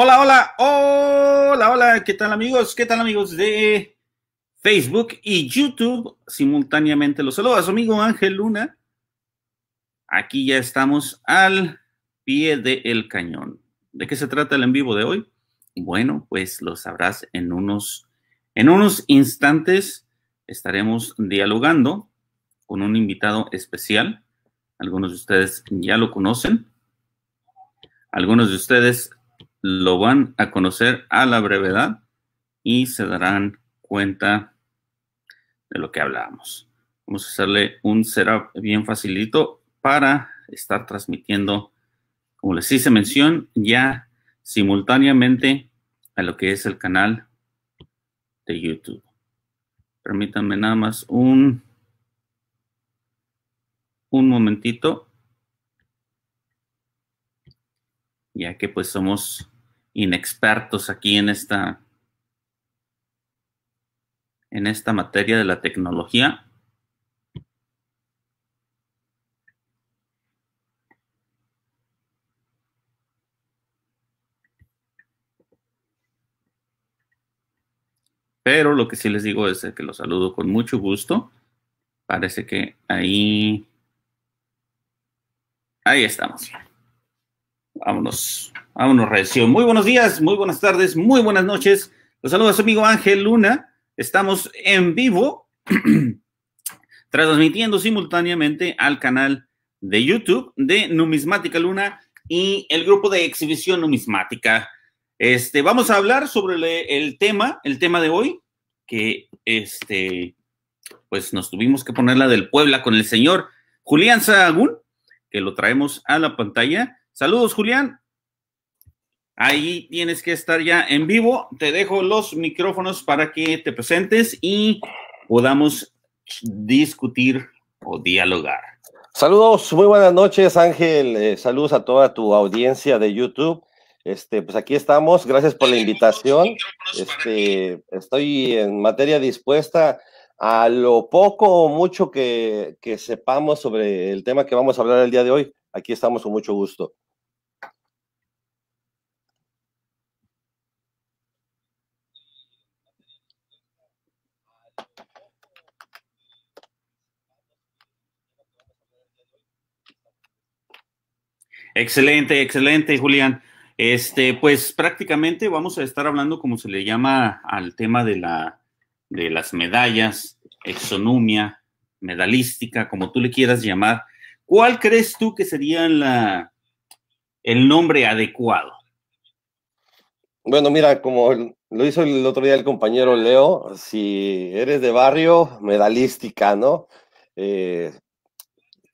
Hola, hola, hola, hola, ¿qué tal amigos? ¿Qué tal amigos de Facebook y YouTube? Simultáneamente los saludos, amigo Ángel Luna. Aquí ya estamos al pie del cañón. ¿De qué se trata el en vivo de hoy? Bueno, pues lo sabrás en unos, en unos instantes. Estaremos dialogando con un invitado especial. Algunos de ustedes ya lo conocen. Algunos de ustedes lo van a conocer a la brevedad y se darán cuenta de lo que hablábamos. Vamos a hacerle un setup bien facilito para estar transmitiendo, como les hice mención, ya simultáneamente a lo que es el canal de YouTube. Permítanme nada más un, un momentito. ya que pues somos inexpertos aquí en esta, en esta materia de la tecnología. Pero lo que sí les digo es que los saludo con mucho gusto. Parece que ahí... Ahí estamos. Vámonos, vámonos, recio. Muy buenos días, muy buenas tardes, muy buenas noches. Los saludos su amigo Ángel Luna. Estamos en vivo, transmitiendo simultáneamente al canal de YouTube de Numismática Luna y el grupo de exhibición numismática. Este, vamos a hablar sobre el, tema, el tema de hoy, que este, pues nos tuvimos que poner la del Puebla con el señor Julián Saagún, que lo traemos a la pantalla. Saludos, Julián. Ahí tienes que estar ya en vivo. Te dejo los micrófonos para que te presentes y podamos discutir o dialogar. Saludos, muy buenas noches, Ángel. Eh, saludos a toda tu audiencia de YouTube. Este, pues aquí estamos, gracias por la invitación. Este, estoy en materia dispuesta a lo poco o mucho que, que sepamos sobre el tema que vamos a hablar el día de hoy. Aquí estamos con mucho gusto. Excelente, excelente, Julián. Este, pues prácticamente vamos a estar hablando, como se le llama al tema de, la, de las medallas, exonumia, medalística, como tú le quieras llamar. ¿Cuál crees tú que sería el nombre adecuado? Bueno, mira, como lo hizo el otro día el compañero Leo, si eres de barrio, medalística, ¿no? Eh,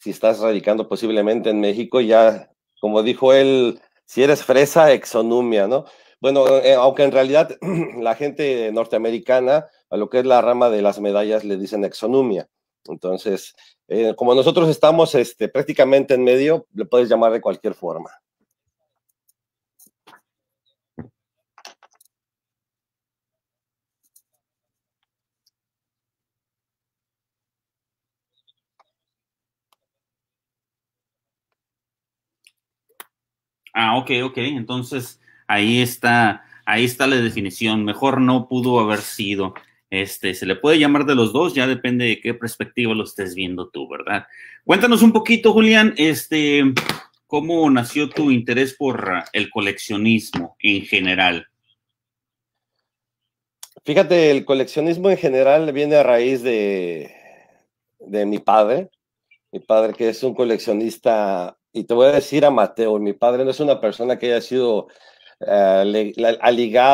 si estás radicando posiblemente en México, ya como dijo él, si eres fresa, exonumia, ¿no? Bueno, eh, aunque en realidad la gente norteamericana, a lo que es la rama de las medallas, le dicen exonumia. Entonces, eh, como nosotros estamos este, prácticamente en medio, le puedes llamar de cualquier forma. Ah, ok, ok. Entonces ahí está, ahí está la definición. Mejor no pudo haber sido. Este, se le puede llamar de los dos, ya depende de qué perspectiva lo estés viendo tú, ¿verdad? Cuéntanos un poquito, Julián, este, cómo nació tu interés por el coleccionismo en general. Fíjate, el coleccionismo en general viene a raíz de, de mi padre, mi padre que es un coleccionista y te voy a decir a Mateo, mi padre no es una persona que haya sido eh,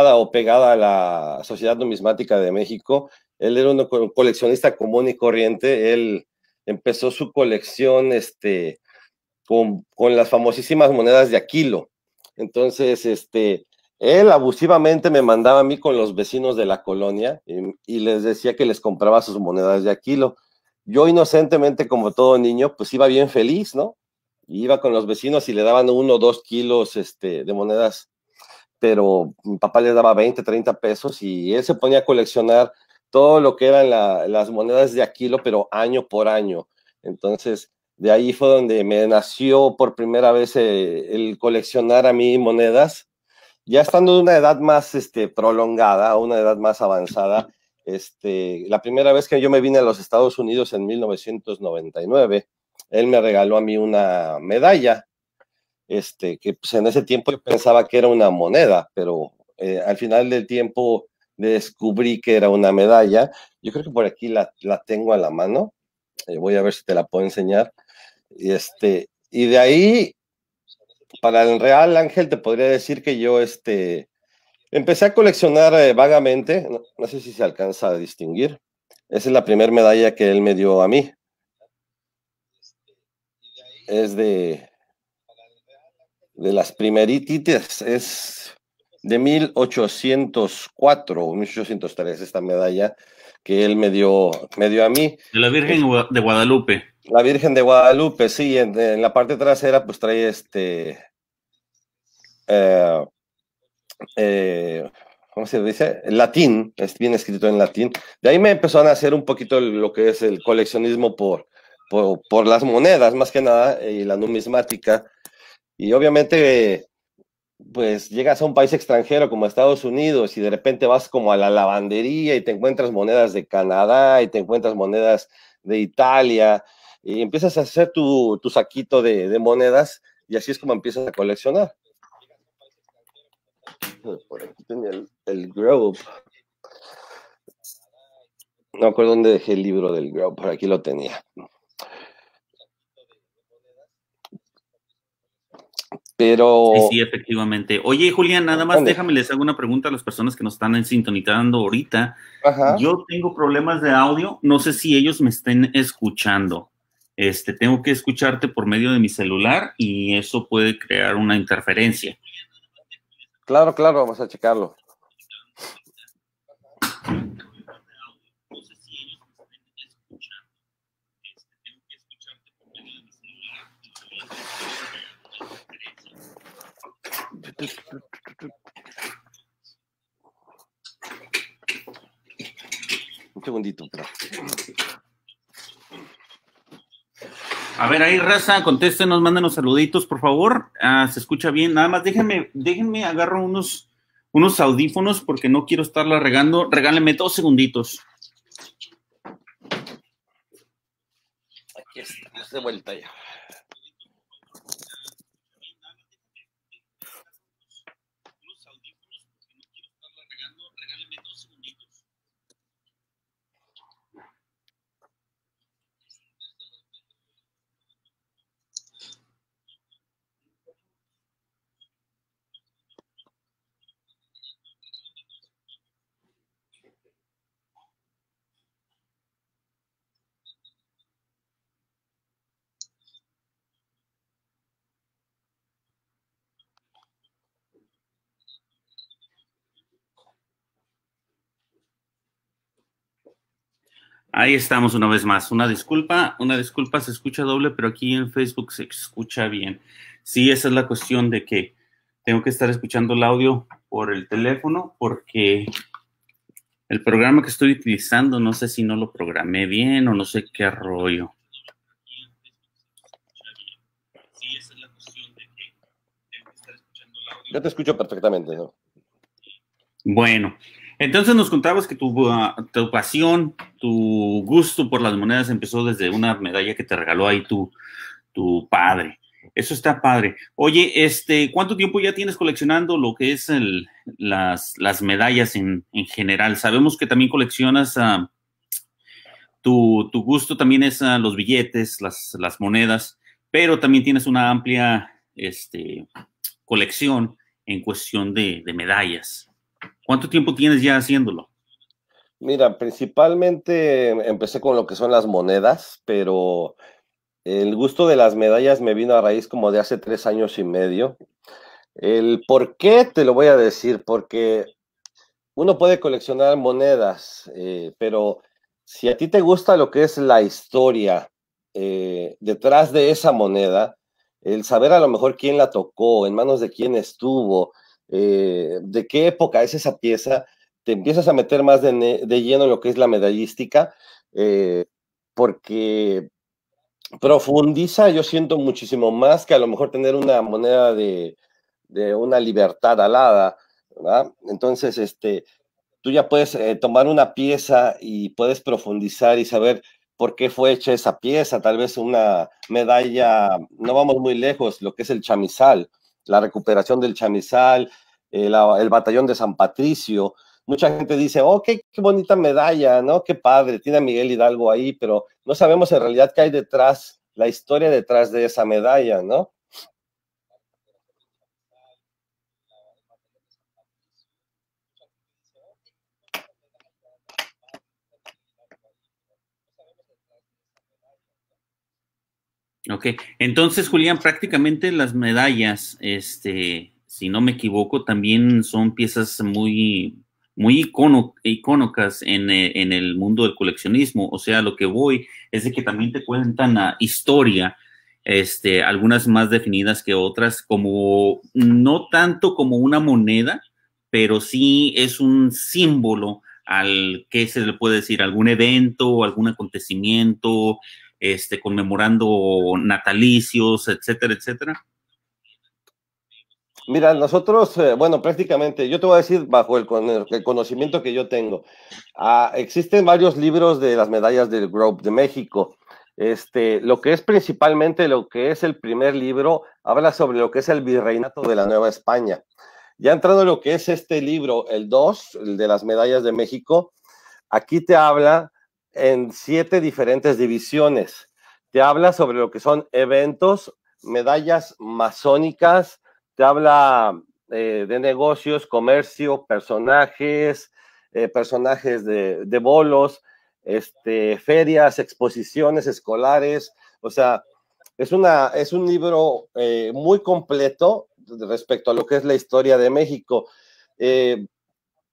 o pegada a la Sociedad Numismática de México. Él era un coleccionista común y corriente. Él empezó su colección este, con, las famosísimas monedas de Aquilo. Entonces, este, él abusivamente me mandaba a mí con los vecinos de la colonia y, les decía que les compraba sus monedas de Aquilo. Yo inocentemente, como todo niño, pues iba bien feliz, ¿no? iba con los vecinos y le daban uno o dos kilos este, de monedas, pero mi papá le daba 20, 30 pesos y él se ponía a coleccionar todo lo que eran las monedas de Aquilo, pero año por año. Entonces, de ahí fue donde me nació por primera vez eh, el coleccionar a mí monedas. Ya estando en una edad más este, prolongada, una edad más avanzada, este, la primera vez que yo me vine a los Estados Unidos en 1999, él me regaló a mí una medalla, este, que pues, en ese tiempo yo pensaba que era una moneda, pero eh, al final del tiempo descubrí que era una medalla. Yo creo que por aquí la, tengo a la mano. Eh, voy a ver si te la puedo enseñar. Y, este, y de ahí, para el Real Ángel, te podría decir que yo este, empecé a coleccionar eh, vagamente, no, sé si se alcanza a distinguir. Esa es la primera medalla que él me dio a mí es de, de las primeritas, es de 1804 o 1803, esta medalla que él me dio, a mí. De la Virgen de Guadalupe. La Virgen de Guadalupe, sí, en, la parte trasera pues trae este... Eh, eh, ¿Cómo se dice? Latín, es bien escrito en latín. De ahí me empezó a nacer un poquito lo que es el coleccionismo por, por, las monedas más que nada eh, y la numismática. Y obviamente, pues llegas a un país extranjero como Estados Unidos y de repente vas como a la lavandería y te encuentras monedas de Canadá y te encuentras monedas de Italia y empiezas a hacer tu, saquito de, monedas y así es como empiezas a coleccionar. Por aquí tenía el, el Grove. No acuerdo dónde dejé el libro del Grove, por aquí lo tenía. Pero. Sí, efectivamente. Oye, Julián, nada más déjame les hago una pregunta a las personas que nos están sintonizando ahorita. Yo tengo problemas de audio, no sé si ellos me estén escuchando. Este, tengo que escucharte por medio de mi celular y eso puede crear una interferencia. Claro, claro, vamos a checarlo. Un segundito, pero... A ver, ahí, raza, contéstenos, mándenos saluditos, por favor. Ah, se escucha bien. Nada más déjenme, déjenme, agarro unos, unos audífonos porque no quiero estarla regando. Regálenme dos segunditos. Aquí está, de vuelta ya. Ahí estamos una vez más. Una disculpa, una disculpa, se escucha doble, pero aquí en Facebook se escucha bien. Sí, esa es la cuestión de que tengo que estar escuchando el audio por el teléfono porque el programa que estoy utilizando no sé si no lo programé bien o no sé qué rollo. Ya te escucho perfectamente, ¿no? Bueno, entonces nos contabas que tu, ah, tu, pasión, tu gusto por las monedas empezó desde una medalla que te regaló ahí tu, padre. Eso está padre. Oye, este, ¿cuánto tiempo ya tienes coleccionando lo que es las, medallas en, general? Sabemos que también coleccionas, ah, tu, gusto también es ah, los billetes, las, monedas, pero también tienes una amplia este, colección en cuestión de medallas. ¿Cuánto tiempo tienes ya haciéndolo? Mira, principalmente empecé con lo que son las monedas, pero el gusto de las medallas me vino a raíz como de hace tres años y medio. El por qué te lo voy a decir, porque uno puede coleccionar monedas, eh, pero si a ti te gusta lo que es la historia eh, detrás de esa moneda, el saber a lo mejor quién la tocó, en manos de quién estuvo, eh, de qué época es esa pieza, te empiezas a meter más de, lleno lo que es la medallística, eh, porque profundiza, yo siento muchísimo más que a lo mejor tener una moneda de, una libertad alada, ¿verdad? Entonces, este, tú ya puedes eh, tomar una pieza y puedes profundizar y saber por qué fue hecha esa pieza, tal vez una medalla, no vamos muy lejos, lo que es el chamizal, la recuperación del chamizal, eh, el, batallón de San Patricio. Mucha gente dice, oh, qué, qué, bonita medalla, ¿no? Qué padre, tiene a Miguel Hidalgo ahí, pero no sabemos en realidad qué hay detrás, la historia detrás de esa medalla, ¿no? Ok, entonces Julián, prácticamente las medallas, este, si no me equivoco, también son piezas muy, muy icónicas eh, en, el mundo del coleccionismo. O sea, lo que voy es de que también te cuentan la historia, este, algunas más definidas que otras, como no tanto como una moneda, pero sí es un símbolo al que se le puede decir, algún evento, algún acontecimiento, este, conmemorando natalicios, etcétera, etcétera? Mira, nosotros, eh, bueno, prácticamente, yo te voy a decir bajo el, conocimiento que yo tengo, ah, existen varios libros de las medallas del Grove de México. Este, lo que es principalmente lo que es el primer libro, habla sobre lo que es el virreinato de la Nueva España. Ya entrando en lo que es este libro, el 2, el de las medallas de México, aquí te habla en siete diferentes divisiones. Te habla sobre lo que son eventos, medallas masónicas, te habla eh, de negocios, comercio, personajes, eh, personajes de, bolos, este, ferias, exposiciones escolares. O sea, es, una, es un libro eh, muy completo respecto a lo que es la historia de México.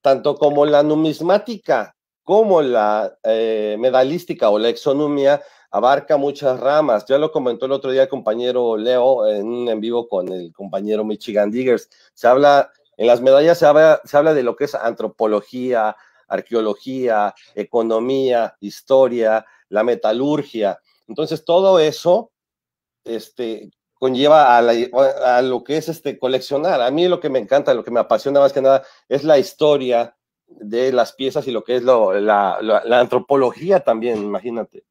tanto como la numismática, como la eh, medalística o la exonomía abarca muchas ramas. Ya lo comentó el otro día el compañero Leo en un en vivo con el compañero Michigan Diggers. Se habla, en las medallas se habla, se habla de lo que es antropología, arqueología, economía, historia, la metalurgia. Entonces, todo eso este, conlleva a, a, lo que es este coleccionar. A mí lo que me encanta, lo que me apasiona más que nada es la historia, de las piezas y lo que es lo, la, la, antropología también, imagínate.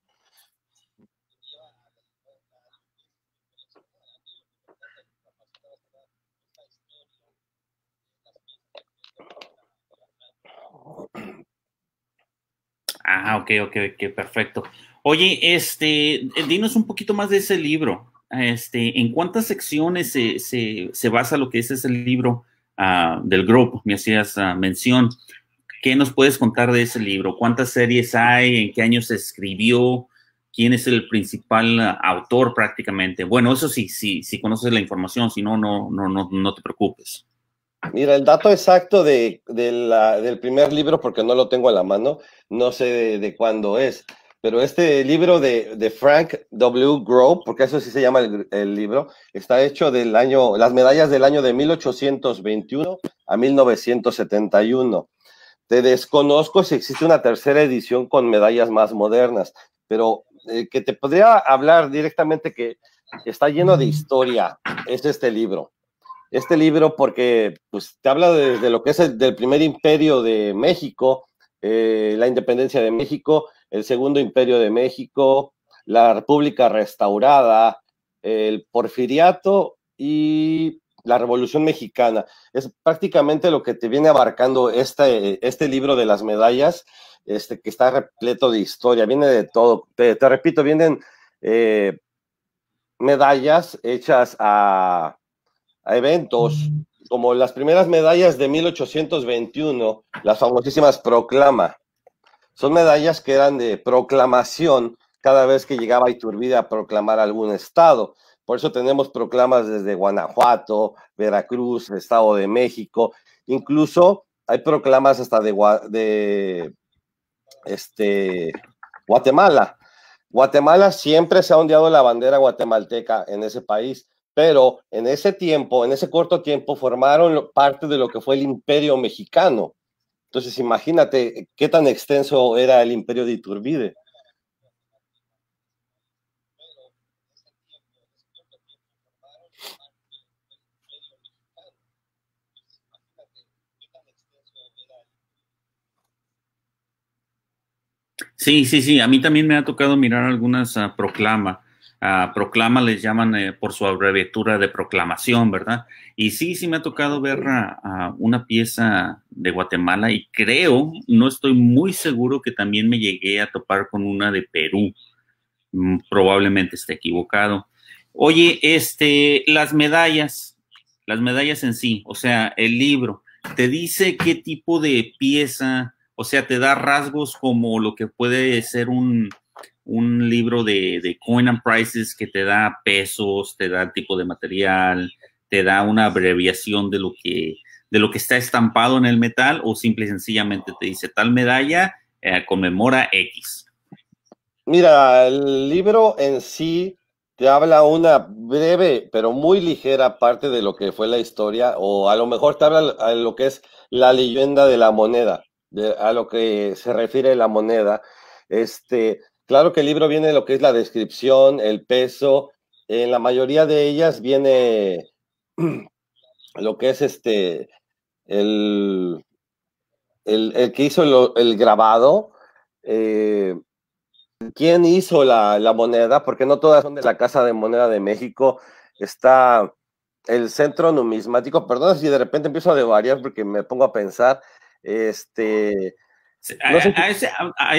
Ah, ok, ok, que perfecto. Oye, este, dinos un poquito más de ese libro. Este, ¿en cuántas secciones se, se, se basa lo que es ese libro ah, del grupo? Me hacías ah, mención. ¿Qué nos puedes contar de ese libro? ¿Cuántas series hay? ¿En qué año se escribió? ¿Quién es el principal autor prácticamente? Bueno, eso sí, sí, si sí conoces la información, si no, no, no, no, no te preocupes. Mira, el dato exacto de, del primer libro, porque no lo tengo a la mano, no sé de, cuándo es, pero este libro de, de, Frank W. Grove, porque eso sí se llama el, el, libro, está hecho del año, las medallas del año de 1821 a 1971. Te desconozco si existe una tercera edición con medallas más modernas, pero eh, que te podría hablar directamente que está lleno de mm. historia, es este libro. Este libro porque pues, te habla desde lo que es el del primer imperio de México, eh, la independencia de México, el segundo imperio de México, la república restaurada, el porfiriato y la Revolución Mexicana. Es prácticamente lo que te viene abarcando este, este libro de las medallas, este, que está repleto de historia, viene de todo. Te, repito, vienen eh, medallas hechas a, a eventos, mm. como las primeras medallas de 1821, las famosísimas proclama. Son medallas que eran de proclamación cada vez que llegaba Iturbide a proclamar algún estado. Por eso tenemos proclamas desde Guanajuato, Veracruz, Estado de México, incluso hay proclamas hasta de, este, Guatemala. Guatemala siempre se ha ondeado la bandera guatemalteca en ese país, pero en ese tiempo, en ese corto tiempo, formaron parte de lo que fue el imperio mexicano. Entonces, imagínate qué tan extenso era el imperio de Iturbide. Sí, sí, sí. A mí también me ha tocado mirar algunas ah, proclama. Ah, proclama les llaman eh, por su abreviatura de proclamación, ¿verdad? Y sí, sí me ha tocado ver una pieza de Guatemala y creo, no estoy muy seguro que también me llegué a topar con una de Perú. Mm, probablemente esté equivocado. Oye, este, las medallas, las medallas en sí, o sea, el libro, te dice qué tipo de pieza o sea, te da rasgos como lo que puede ser un, libro de, Coin and Prices que te da pesos, te da tipo de material, te da una abreviación de lo que, de lo que está estampado en el metal o simple y sencillamente te dice tal medalla eh, conmemora X. Mira, el libro en sí te habla una breve, pero muy ligera parte de lo que fue la historia, o a lo mejor te habla lo que es la leyenda de la moneda a lo que se refiere la moneda. Este, claro que el libro viene lo que es la descripción, el peso. En la mayoría de ellas viene lo que es este el, el, que hizo el, grabado, eh, quién hizo la, moneda, porque no todas son de la Casa de Moneda de México. Está el Centro Numismático. Perdón si de repente empiezo a devariar... porque me pongo a pensar. Este.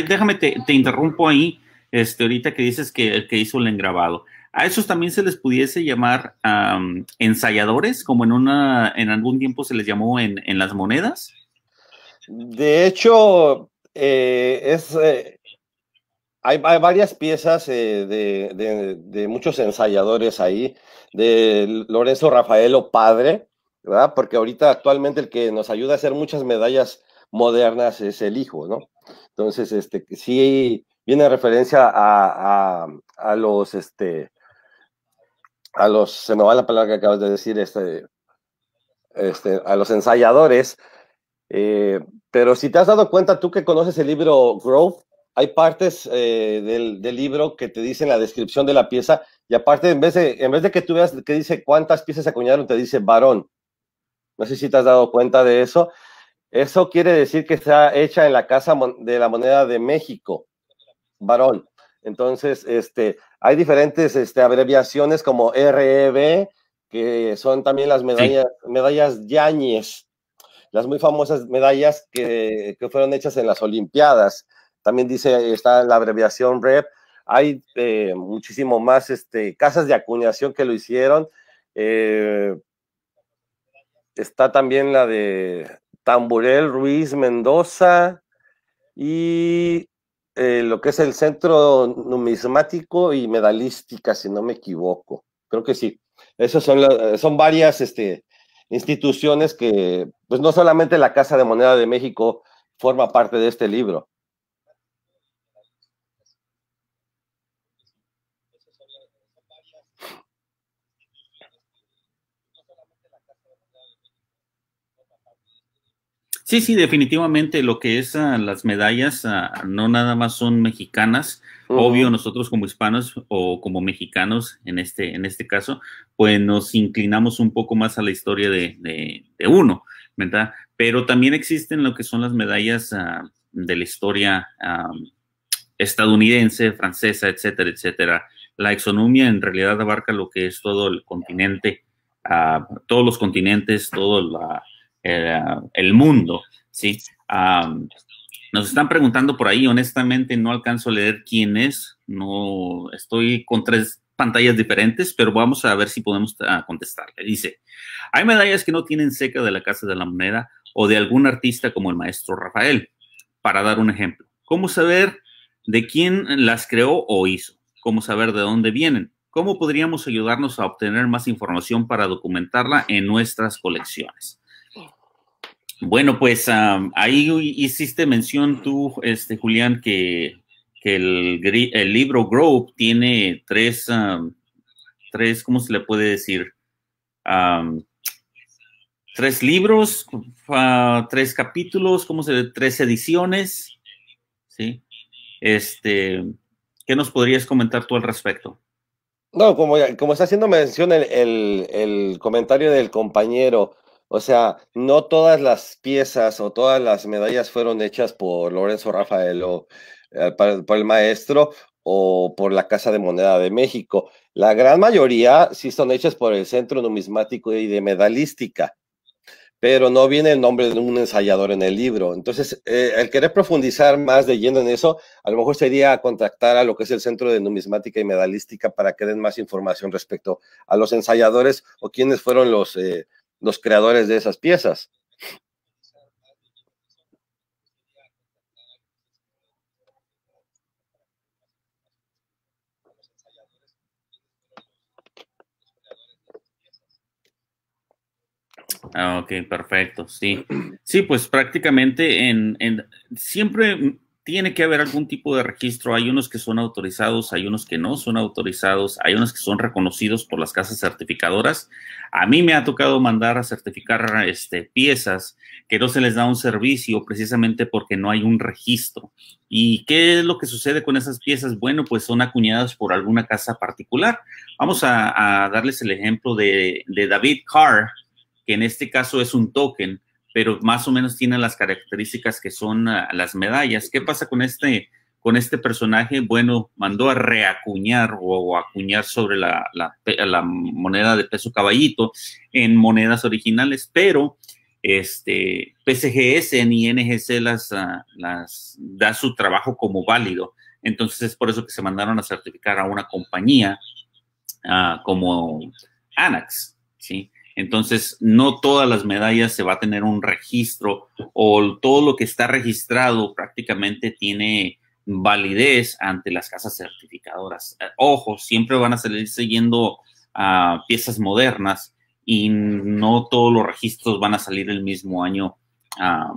déjame te, interrumpo ahí, este, ahorita que dices que que hizo el engrabado. A esos también se les pudiese llamar ensayadores, como en una, en algún tiempo se les llamó en, las monedas. De hecho, eh, es, eh, hay, varias piezas eh, de, de, muchos ensayadores ahí, de Lorenzo Rafaelo Padre, ¿verdad? Porque ahorita actualmente el que nos ayuda a hacer muchas medallas modernas es el hijo, ¿no? Entonces, este, sí viene referencia a, los, este, a los, se me va la palabra que acabas de decir, este, este a los ensayadores, eh, pero si te has dado cuenta, tú que conoces el libro Growth hay partes eh, del, libro que te dicen la descripción de la pieza y aparte, en vez de, en vez de que tú veas que dice cuántas piezas se acuñaron, te dice varón. No sé si te has dado cuenta de eso. Eso quiere decir que está hecha en la Casa de la Moneda de México, varón. Entonces, este, hay diferentes este, abreviaciones como REB, que son también las medallas, medallas Yáñez, las muy famosas medallas que, fueron hechas en las Olimpiadas. También dice, está la abreviación REP. Hay eh, muchísimo más este, casas de acuñación que lo hicieron. Eh, está también la de Tamburel, Ruiz, Mendoza y eh, lo que es el centro numismático y medalística, si no me equivoco. Creo que sí. Esas son, son varias este, instituciones que, pues no solamente la Casa de Moneda de México forma parte de este libro, Sí, sí, definitivamente lo que es ah, las medallas ah, no nada más son mexicanas. Obvio, nosotros como hispanos o como mexicanos en este, en este caso, pues nos inclinamos un poco más a la historia de, uno, ¿verdad? Pero también existen lo que son las medallas ah, de la historia estadounidense, francesa, etcétera, etcétera. La exonomía en realidad abarca lo que es todo el continente, todos los continentes, todo la eh, el, mundo, ¿sí? nos están preguntando por ahí, honestamente no alcanzo a leer quién es, no estoy con tres pantallas diferentes, pero vamos a ver si podemos ah, contestarle. Dice, hay medallas que no tienen seca de la Casa de la Moneda o de algún artista como el maestro Rafael, para dar un ejemplo. ¿Cómo saber de quién las creó o hizo? ¿Cómo saber de dónde vienen? ¿Cómo podríamos ayudarnos a obtener más información para documentarla en nuestras colecciones? Bueno, pues ahí hiciste mención tú, este, Julián, que, el, libro Grove tiene tres, tres, ¿cómo se le puede decir? tres libros, ah, tres capítulos, ¿cómo se tres ediciones, ¿sí? Este, ¿qué nos podrías comentar tú al respecto? No, como, como está haciendo mención el, el comentario del compañero, o sea, no todas las piezas o todas las medallas fueron hechas por Lorenzo Rafael o eh, por el maestro o por la Casa de Moneda de México. La gran mayoría sí son hechas por el Centro Numismático y de Medalística, pero no viene el nombre de un ensayador en el libro. Entonces, al eh, el querer profundizar más de lleno en eso, a lo mejor sería contactar a lo que es el Centro de Numismática y Medalística para que den más información respecto a los ensayadores o quiénes fueron los... Eh, los creadores de esas piezas. Ah, ok, perfecto, sí. Sí, pues prácticamente en, en siempre tiene que haber algún tipo de registro. Hay unos que son autorizados, hay unos que no son autorizados, hay unos que son reconocidos por las casas certificadoras. A mí me ha tocado mandar a certificar este, piezas que no se les da un servicio precisamente porque no hay un registro. ¿Y qué es lo que sucede con esas piezas? Bueno, pues son acuñadas por alguna casa particular. Vamos a, darles el ejemplo de, de David Carr, que en este caso es un token pero más o menos tiene las características que son ah, las medallas. ¿Qué pasa con este, con este personaje? Bueno, mandó a reacuñar o, acuñar sobre la, moneda de peso caballito en monedas originales, pero este, PCGS ni NGC ah, las, da su trabajo como válido. Entonces es por eso que se mandaron a certificar a una compañía ah, como ANAX, ¿sí? Entonces, no todas las medallas se va a tener un registro o todo lo que está registrado prácticamente tiene validez ante las casas certificadoras. Eh, ojo, siempre van a salir siguiendo ah, piezas modernas y no todos los registros van a salir el mismo año ah,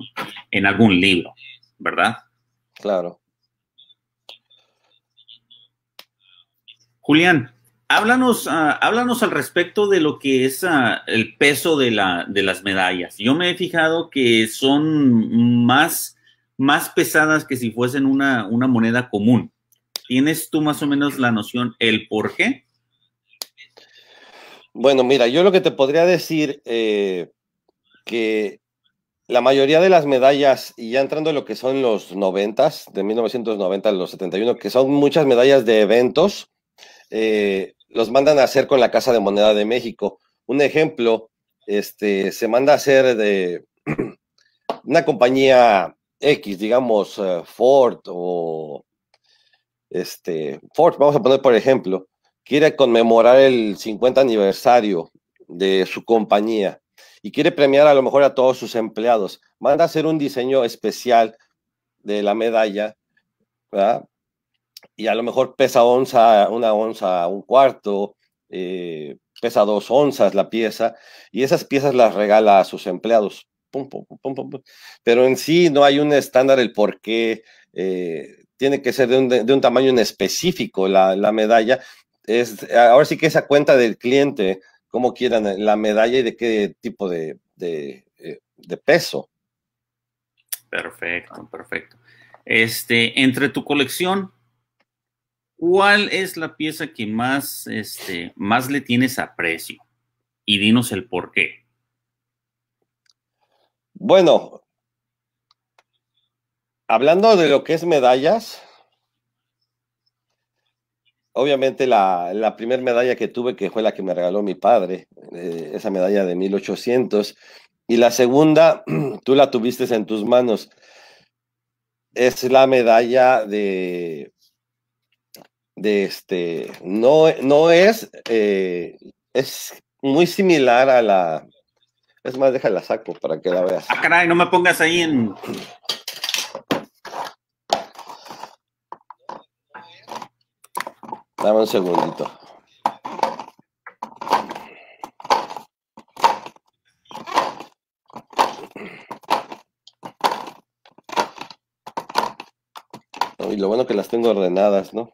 en algún libro, ¿verdad? Claro. Julián, háblanos, ah, háblanos al respecto de lo que es ah, el peso de, las medallas. Yo me he fijado que son más, más pesadas que si fuesen una, moneda común. ¿Tienes tú más o menos la noción, el por qué? Bueno, mira, yo lo que te podría decir eh, que la mayoría de las medallas, y ya entrando en lo que son los noventas, de 1990 a los 71, que son muchas medallas de eventos, eh, los mandan a hacer con la Casa de Moneda de México. Un ejemplo, este, se manda a hacer de una compañía X, digamos eh, Ford o este, Ford, vamos a poner por ejemplo, quiere conmemorar el 50 aniversario de su compañía y quiere premiar a lo mejor a todos sus empleados. Manda a hacer un diseño especial de la medalla ¿verdad? y a lo mejor pesa onza, una onza, un cuarto, eh, pesa dos onzas la pieza, y esas piezas las regala a sus empleados. Pero en sí no hay un estándar el por qué eh, tiene que ser de un, tamaño en específico la, medalla. Es, ahora sí que esa cuenta del cliente, cómo quieran, la medalla y de qué tipo de, de eh, peso. Perfecto, perfecto. Este, entre tu colección, ¿Cuál es la pieza que más, este, más le tienes aprecio? Y dinos el por qué. Bueno, hablando de lo que es medallas, obviamente la, primera medalla que tuve, que fue la que me regaló mi padre, eh, esa medalla de 1800, y la segunda, tú la tuviste en tus manos, es la medalla de de este, no, no es, eh, es muy similar a la, es más, déjala saco para que la veas. Ah, caray, no me pongas ahí en... Dame un segundito. Y lo bueno que las tengo ordenadas, ¿no?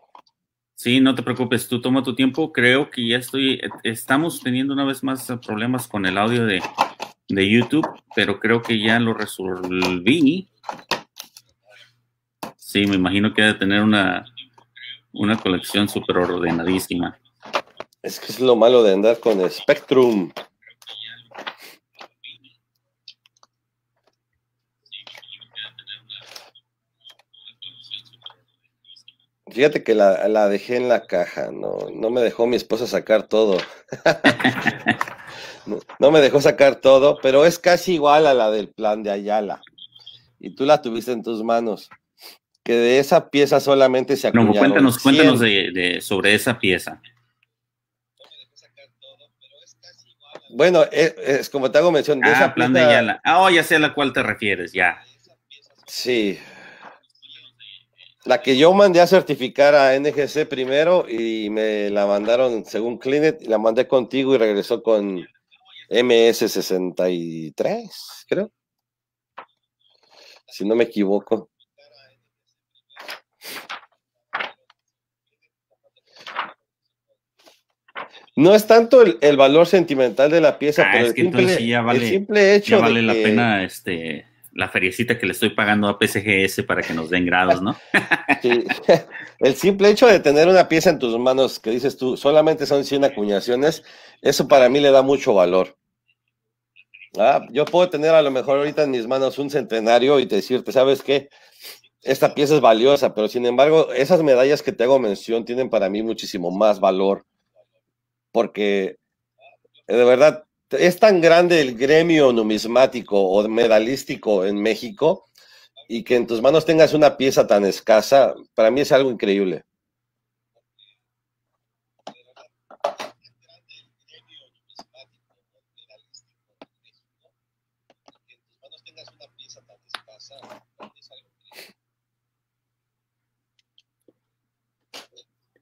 Sí, no te preocupes, tú toma tu tiempo. Creo que ya estoy, estamos teniendo una vez más problemas con el audio de, YouTube, pero creo que ya lo resolví. Sí, me imagino que ha de tener una, una colección súper ordenadísima. Es que es lo malo de andar con Spectrum. Fíjate que la, dejé en la caja, no, me dejó mi esposa sacar todo. no, me dejó sacar todo, pero es casi igual a la del plan de Ayala. Y tú la tuviste en tus manos. Que de esa pieza solamente se acuñaron. No, cuéntanos, cuéntanos sobre esa pieza. Bueno, es, es como te hago mención de ah, esa plan pieza, de Ayala. Ah, ya sé a la cual te refieres, ya. Sí, la que yo mandé a certificar a NGC primero y me la mandaron según Clinet, la mandé contigo y regresó con MS63, creo. Si no me equivoco. No es tanto el, valor sentimental de la pieza, pero el, simple, hecho vale la pena este la feriecita que le estoy pagando a PSGS para que nos den grados, ¿no? Sí. El simple hecho de tener una pieza en tus manos que dices tú, solamente son 100 acuñaciones, eso para mí le da mucho valor. Ah, yo puedo tener a lo mejor ahorita en mis manos un centenario y decirte, ¿sabes qué? Esta pieza es valiosa, pero sin embargo, esas medallas que te hago mención tienen para mí muchísimo más valor, porque de verdad es tan grande el gremio numismático o medalístico en México y que en tus manos tengas una pieza tan escasa, para mí es algo increíble.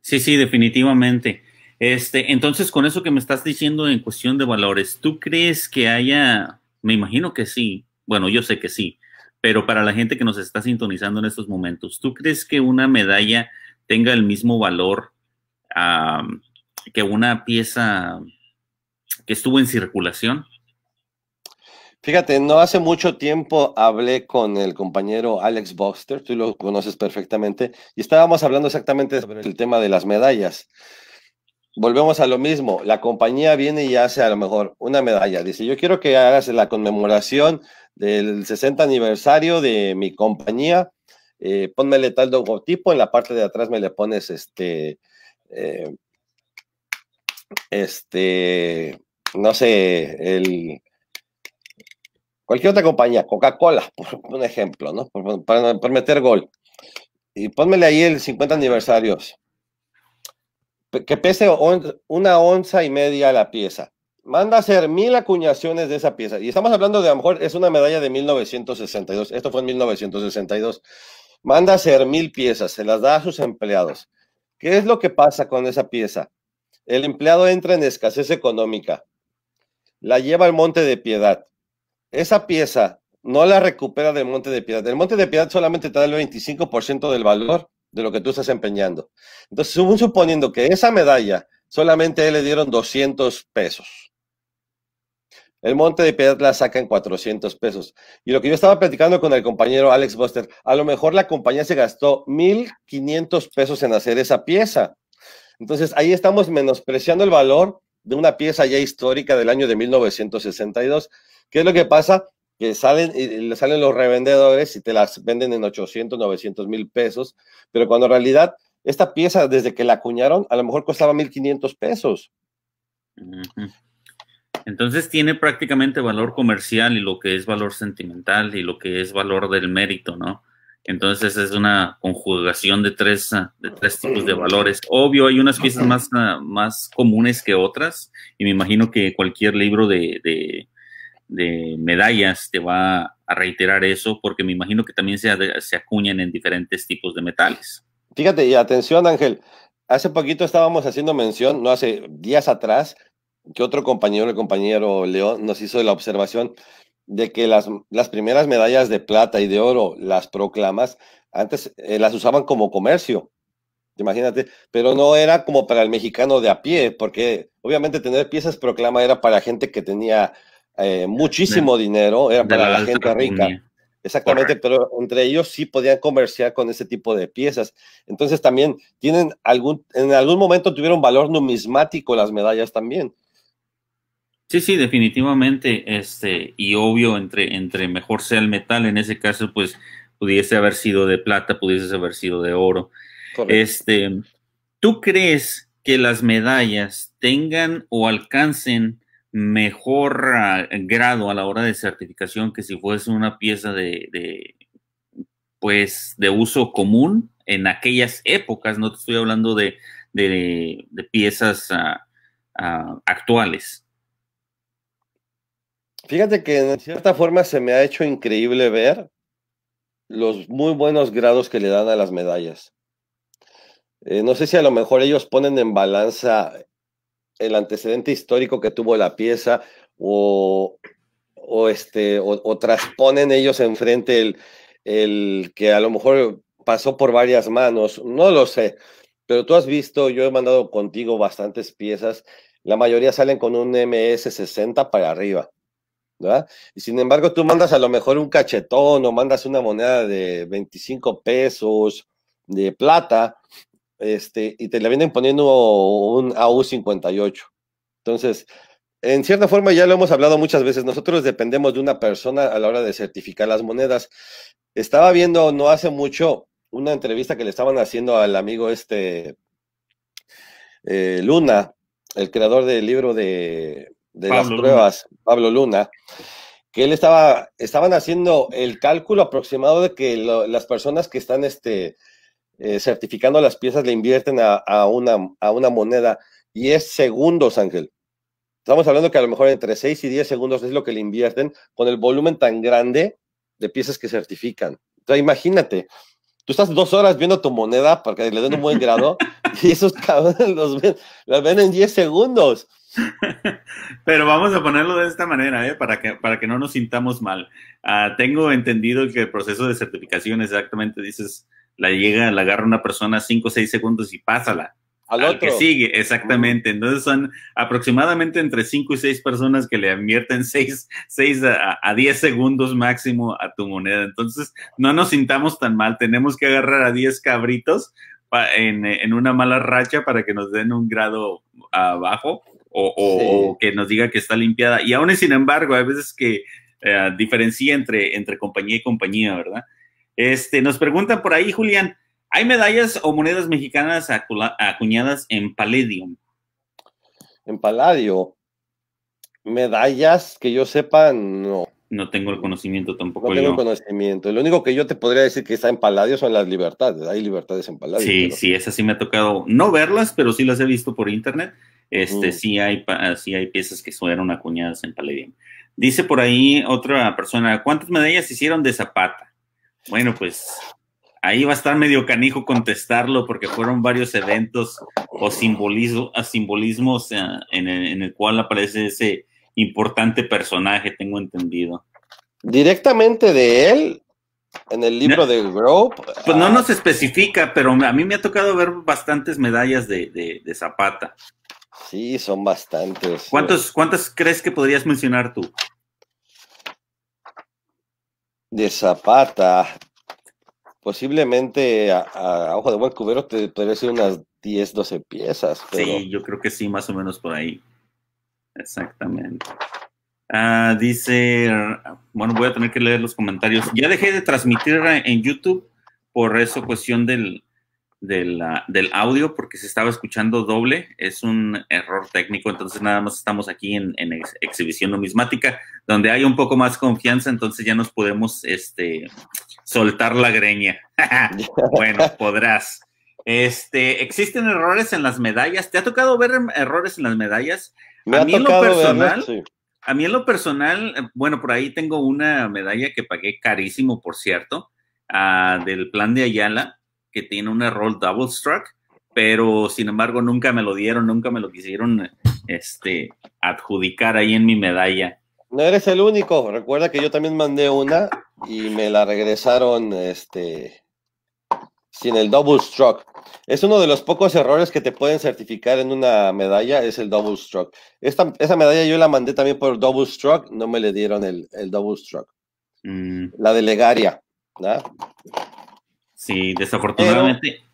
Sí, sí, definitivamente. Este, entonces, con eso que me estás diciendo en cuestión de valores, ¿tú crees que haya, me imagino que sí, bueno, yo sé que sí, pero para la gente que nos está sintonizando en estos momentos, ¿tú crees que una medalla tenga el mismo valor que una pieza que estuvo en circulación? Fíjate, no hace mucho tiempo hablé con el compañero Alex Boxter, tú lo conoces perfectamente, y estábamos hablando exactamente sobre el tema de las medallas volvemos a lo mismo. La compañía viene y hace a lo mejor una medalla. Dice, yo quiero que hagas la conmemoración del 60 aniversario de mi compañía. Eh, pónmele tal logotipo, en la parte de atrás me le pones este, eh, este, no sé, el, cualquier otra compañía, Coca-Cola, por un ejemplo, ¿no? para, meter gol. Y pónmele ahí el 50 aniversarios que pese una onza y media la pieza. Manda a hacer mil acuñaciones de esa pieza. Y estamos hablando de a lo mejor es una medalla de 1962. Esto fue en 1962. Manda a hacer mil piezas, se las da a sus empleados. ¿Qué es lo que pasa con esa pieza? El empleado entra en escasez económica, la lleva al Monte de Piedad. Esa pieza no la recupera del Monte de Piedad. El Monte de Piedad solamente trae el 25% del valor de lo que tú estás empeñando. Entonces, suponiendo que esa medalla solamente le dieron 200 pesos. El monte de piedad la saca en 400 pesos. Y lo que yo estaba platicando con el compañero Alex Buster, a lo mejor la compañía se gastó 1.500 pesos en hacer esa pieza. Entonces, ahí estamos menospreciando el valor de una pieza ya histórica del año de 1962. ¿Qué es lo que pasa? que salen, le salen los revendedores y te las venden en 800, 900 mil pesos, pero cuando en realidad esta pieza desde que la acuñaron a lo mejor costaba 1.500 pesos. Entonces tiene prácticamente valor comercial y lo que es valor sentimental y lo que es valor del mérito, ¿no? Entonces es una conjugación de tres, ah, de tres tipos de valores. Obvio, hay unas piezas más, ah, más comunes que otras y me imagino que cualquier libro de de medallas te va a reiterar eso, porque me imagino que también se, acuñan en diferentes tipos de metales. Fíjate, y atención Ángel, hace poquito estábamos haciendo mención, no hace días atrás, que otro compañero, el compañero León, nos hizo la observación de que las, las primeras medallas de plata y de oro, las proclamas, antes eh, las usaban como comercio, imagínate, pero no era como para el mexicano de a pie, porque obviamente tener piezas proclama era para gente que tenía eh, muchísimo dinero, era para la, gente rica. Exactamente, pero entre ellos sí podían comerciar con ese tipo de piezas. Entonces también tienen algún, en algún momento tuvieron valor numismático las medallas también. Sí, sí, definitivamente, este, y obvio, entre, entre mejor sea el metal, en ese caso, pues pudiese haber sido de plata, pudiese haber sido de oro. Este, ¿tú crees que las medallas tengan o alcancen mejor ah, grado a la hora de certificación que si fuese una pieza de, pues de uso común en aquellas épocas no te estoy hablando de, de, piezas ah, ah, actuales fíjate que en cierta forma se me ha hecho increíble ver los muy buenos grados que le dan a las medallas eh, no sé si a lo mejor ellos ponen en balanza el antecedente histórico que tuvo la pieza o, o este, o, trasponen transponen ellos enfrente el, el que a lo mejor pasó por varias manos, no lo sé, pero tú has visto, yo he mandado contigo bastantes piezas, la mayoría salen con un MS60 para arriba. ¿verdad? Y sin embargo, tú mandas a lo mejor un cachetón o mandas una moneda de 25 pesos de plata este, y te la vienen poniendo un AU58. Entonces, en cierta forma ya lo hemos hablado muchas veces, nosotros dependemos de una persona a la hora de certificar las monedas. Estaba viendo no hace mucho una entrevista que le estaban haciendo al amigo este eh, Luna, el creador del libro de, de las pruebas, Pablo Luna, que él estaba, estaban haciendo el cálculo aproximado de que las personas que están este, eh, certificando las piezas le invierten a, una, a una moneda y es segundos, Ángel. Estamos hablando que a lo mejor entre 6 y 10 segundos es lo que le invierten con el volumen tan grande de piezas que certifican. imagínate, tú estás dos horas viendo tu moneda para que le den un buen grado y esos cabrones los ven, en 10 segundos. Pero vamos a ponerlo de esta manera, ¿eh? para, que, para que no nos sintamos mal. Ah, tengo entendido que el proceso de certificación exactamente dices la llega, la agarra una persona cinco o seis segundos y pásala. Al, otro. que sigue, exactamente. Entonces son aproximadamente entre cinco y seis personas que le advierten seis a, 10 segundos máximo a tu moneda. Entonces no nos sintamos tan mal, tenemos que agarrar a 10 cabritos en, una mala racha para que nos den un grado abajo o, que nos diga que está limpiada. Y aún sin embargo, hay veces que eh, diferencia entre, entre compañía y compañía, ¿verdad? Este, nos preguntan por ahí, Julián, ¿hay medallas o monedas mexicanas acuñadas en Palladium? En paladio medallas que yo sepa, no. No tengo el conocimiento tampoco. No tengo el conocimiento. Lo único que yo te podría decir que está en Paladio son las libertades. Hay libertades en Paladio. Sí, sí, esas sí me ha tocado no verlas, pero sí las he visto por internet. Este, mm. sí, hay, sí hay piezas que fueron acuñadas en Palladium. Dice por ahí otra persona, ¿cuántas medallas hicieron de Zapata? Bueno, pues ahí va a estar medio canijo contestarlo porque fueron varios eventos o simbolismo, simbolismos eh, en el, en el cual aparece ese importante personaje, tengo entendido. Directamente de él, en el libro de Grope. Pues no ah. nos especifica, pero a mí me ha tocado ver bastantes medallas de, Zapata. Sí, son bastantes. ¿Cuántos, ¿Cuántas crees que podrías mencionar tú? de Zapata, posiblemente a, ojo de buen cubero te podría ser unas 10, 12 piezas. Sí, yo creo que sí, más o menos por ahí. Exactamente. Ah, dice, bueno, voy a tener que leer los comentarios. Ya dejé de transmitir en YouTube por eso cuestión del, del, audio porque se estaba escuchando doble. Es un error técnico, entonces nada más estamos aquí en, exhibición numismática, donde hay un poco más confianza, entonces ya nos podemos este, soltar la greña. bueno, podrás. Este, existen errores en las medallas. ¿Te ha tocado ver em, errores en las medallas? a mí en lo personal, a mí en lo personal, bueno, por ahí tengo una medalla que pagué carísimo, por cierto, ah, del plan de Ayala que tiene un error double struck, pero sin embargo nunca me lo dieron, nunca me lo quisieron este, adjudicar ahí en mi medalla. No eres el único, recuerda que yo también mandé una y me la regresaron este, sin el double struck. Es uno de los pocos errores que te pueden certificar en una medalla, es el double struck. Esta, esa medalla yo la mandé también por double struck, no me le dieron el, double struck. Mm. La delegaria ¿no? Sí, desafortunadamente.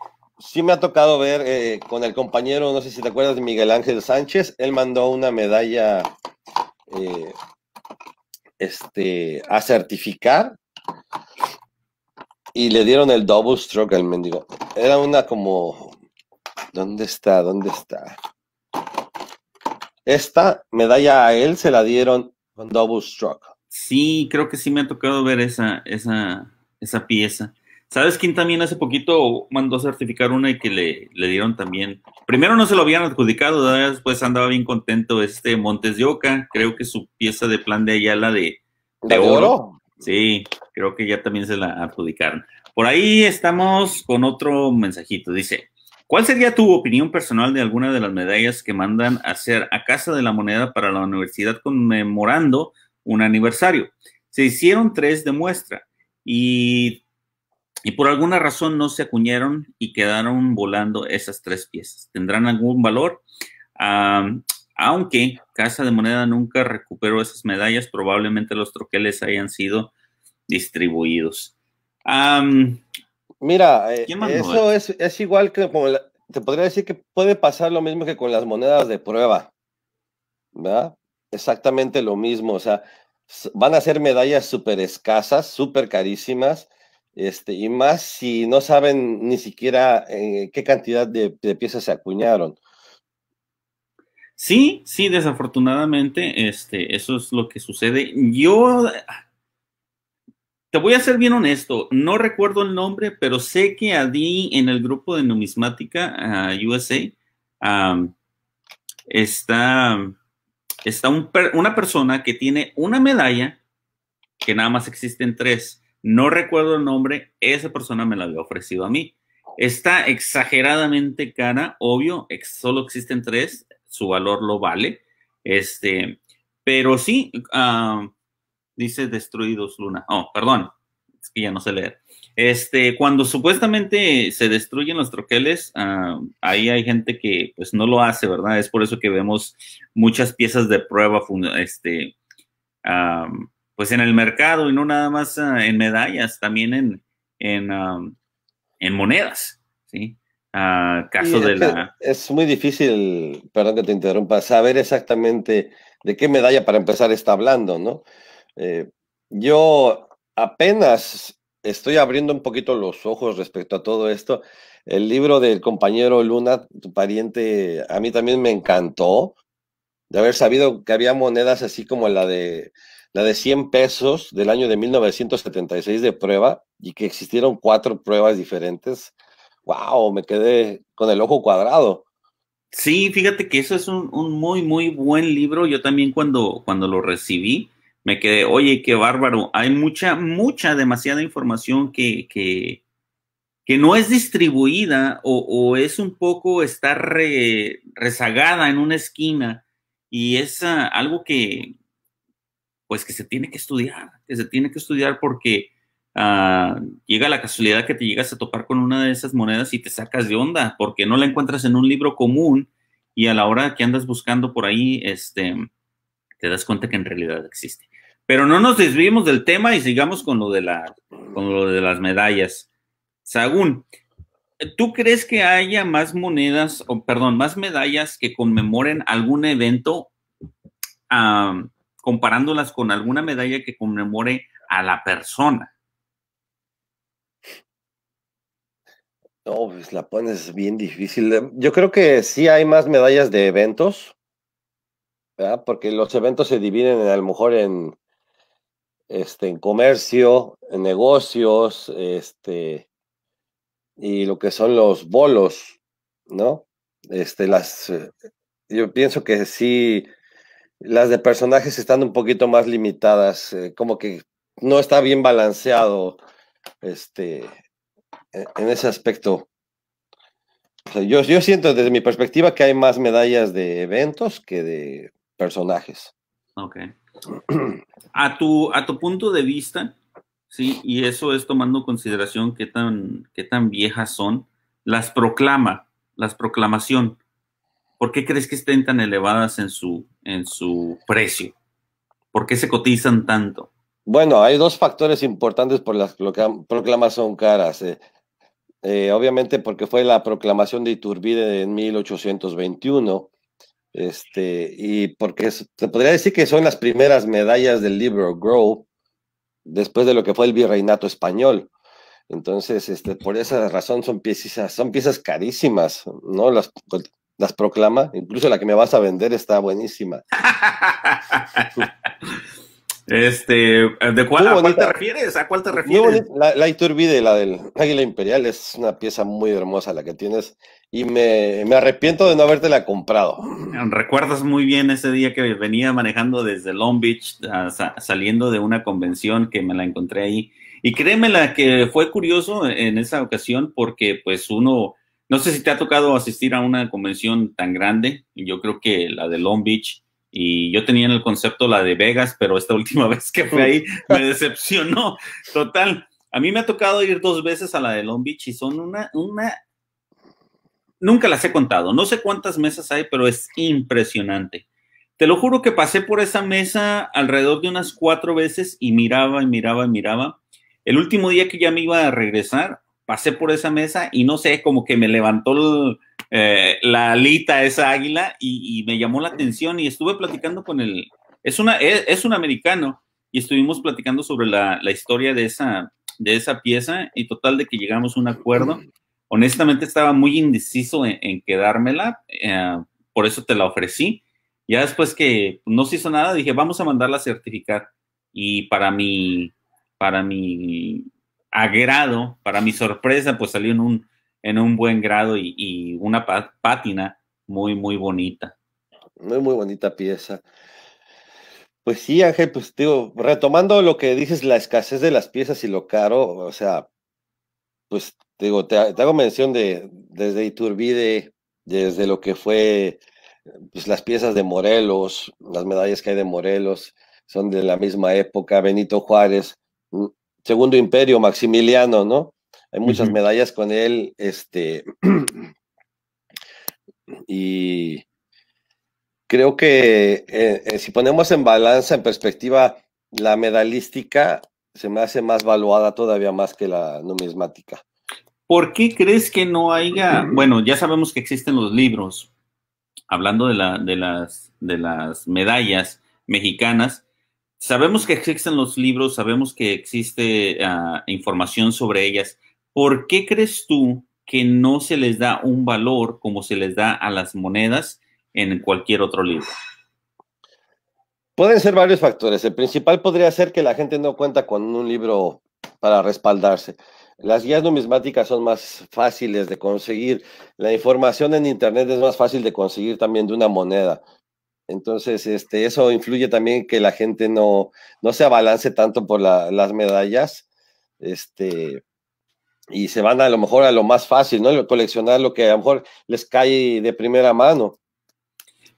sí me ha tocado ver eh, con el compañero, no sé si te acuerdas de Miguel Ángel Sánchez, él mandó una medalla eh, este, a certificar y le dieron el double stroke al mendigo. Era una como, ¿dónde está? ¿Dónde está? Esta medalla a él se la dieron con double stroke. Sí, creo que sí me ha tocado ver esa, esa, esa pieza. ¿Sabes quién también hace poquito mandó a certificar una y que le, dieron también? Primero no se lo habían adjudicado, después andaba bien contento este Montes de Oca, creo que su pieza de plan de allá la de, de oro. Sí, creo que ya también se la adjudicaron. Por ahí estamos con otro mensajito, dice, ¿Cuál sería tu opinión personal de alguna de las medallas que mandan a hacer a Casa de la Moneda para la universidad conmemorando un aniversario? Se hicieron tres de muestra y y por alguna razón no se acuñaron y quedaron volando esas tres piezas. ¿Tendrán algún valor? aunque Casa de Moneda nunca recuperó esas medallas, probablemente los troqueles hayan sido distribuidos. Mira, eh, eso es, igual que te podría decir que puede pasar lo mismo que con las monedas de prueba, ¿verdad? Exactamente lo mismo, o sea, van a ser medallas súper escasas, súper carísimas, este, y más si no saben ni siquiera eh, qué cantidad de, piezas se acuñaron. Sí, sí, desafortunadamente, este, eso es lo que sucede. Yo te voy a ser bien honesto, no recuerdo el nombre, pero sé que allí en el grupo de numismática USA está, está una persona que tiene una medalla que nada más existen tres no recuerdo el nombre, esa persona me la había ofrecido a mí. Está exageradamente cara, obvio, solo existen tres, su valor lo vale. Este, pero sí, ah, dice destruidos Luna. Oh, perdón, es que ya no sé leer. Este, cuando supuestamente se destruyen los troqueles, ah, ahí hay gente que pues no lo hace, ¿verdad? Es por eso que vemos muchas piezas de prueba, este, ah, pues en el mercado y no nada más ah, en medallas, también en, en, monedas, ¿sí? Ah, caso de Es muy difícil, perdón que te interrumpa, saber exactamente de qué medalla para empezar está hablando, ¿no? Eh, yo apenas estoy abriendo un poquito los ojos respecto a todo esto. El libro del compañero Luna, tu pariente, a mí también me encantó de haber sabido que había monedas así como la de la de 100 pesos del año de 1976 de prueba y que existieron cuatro pruebas diferentes. ¡Wow! Me quedé con el ojo cuadrado. Sí, fíjate que eso es un, muy, muy buen libro. Yo también cuando, cuando lo recibí me quedé, oye, qué bárbaro. Hay mucha, mucha, demasiada información que, que, que no es distribuida o, es un poco, estar rezagada en una esquina y es ah, algo que, pues que se tiene que estudiar, que se tiene que estudiar porque ah, llega la casualidad que te llegas a topar con una de esas monedas y te sacas de onda porque no la encuentras en un libro común y a la hora que andas buscando por ahí, este, te das cuenta que en realidad existe. Pero no nos desviemos del tema y sigamos con lo de, la, de las medallas. Sagún, ¿tú crees que haya más monedas, o perdón, más medallas que conmemoren algún evento ah, comparándolas con alguna medalla que conmemore a la persona. No, pues la pones bien difícil. Eh. Yo creo que sí hay más medallas de eventos, ¿verdad? Porque los eventos se dividen a lo mejor en, este, en comercio, en negocios, este, y lo que son los bolos, ¿no? Este, las, eh, yo pienso que sí, las de personajes están un poquito más limitadas, eh, como que no está bien balanceado este, e-, en ese aspecto. yo, siento desde mi perspectiva que hay más medallas de eventos que de personajes. Ok. A tu, a tu punto de vista, sí, y eso es tomando consideración qué tan, qué tan viejas son, las proclama, las proclamación ¿Por qué crees que estén tan elevadas en su, en su precio? ¿Por qué se cotizan tanto? Bueno, hay dos factores importantes por las que proclamas son caras. Eh. Eh, obviamente porque fue la proclamación de Iturbide en 1821, este, y porque se podría decir que son las primeras medallas del libro Grow después de lo que fue el virreinato español. Entonces, este, por esa razón son piezas, son piezas carísimas, ¿no? Las las proclama. Incluso la que me vas a vender está buenísima. este, ¿de cuál, te refieres? ¿A cuál te refieres? La, la, Iturbide, la del Águila Imperial, es una pieza muy hermosa la que tienes y me, arrepiento de no haberte la comprado. Recuerdas muy bien ese día que venía manejando desde Long Beach, ah, saliendo de una convención que me la encontré ahí. Y créeme la que fue curioso en esa ocasión porque pues uno no sé si te ha tocado asistir a una convención tan grande. Yo creo que la de Long Beach. Y yo tenía en el concepto la de Vegas, pero esta última vez que fui ahí me decepcionó. Total. A mí me ha tocado ir dos veces a la de Long Beach y son una, una nunca las he contado. No sé cuántas mesas hay, pero es impresionante. Te lo juro que pasé por esa mesa alrededor de unas cuatro veces y miraba y miraba y miraba. El último día que ya me iba a regresar, pasé por esa mesa y no sé, como que me levantó eh, la alita esa águila y, me llamó la atención y estuve platicando con él es, una, e, es, un americano y estuvimos platicando sobre la, historia de esa, de esa pieza y total de que llegamos a un acuerdo. Honestamente estaba muy indeciso en, quedármela, eh, por eso te la ofrecí. Ya después que no se hizo nada, dije, vamos a mandarla a certificar. Y para mi, para mi grado, para mi sorpresa, pues salió en un, en un buen grado y, una pátina muy, muy bonita. Muy, muy bonita pieza. Pues sí, Ángel, pues digo, retomando lo que dices, la escasez de las piezas y lo caro, o sea, pues digo, te, te hago mención de desde Iturbide, desde lo que fue pues, las piezas de Morelos, las medallas que hay de Morelos, son de la misma época, Benito Juárez, mm, Segundo Imperio, Maximiliano, ¿no? Hay muchas medallas con él, este, y creo que eh, eh, si ponemos en balanza, en perspectiva, la medalística se me hace más valuada todavía más que la numismática. ¿Por qué crees que no haya, bueno, ya sabemos que existen los libros, hablando de, la, de, las, de las medallas mexicanas, Sabemos que existen los libros, sabemos que existe ah, información sobre ellas. ¿Por qué crees tú que no se les da un valor como se les da a las monedas en cualquier otro libro? Pueden ser varios factores. El principal podría ser que la gente no cuenta con un libro para respaldarse. Las guías numismáticas son más fáciles de conseguir. La información en Internet es más fácil de conseguir también de una moneda. Entonces, este, eso influye también que la gente no, no se abalance tanto por las medallas, este, y se van a lo mejor a lo más fácil, ¿no? Coleccionar lo que a lo mejor les cae de primera mano.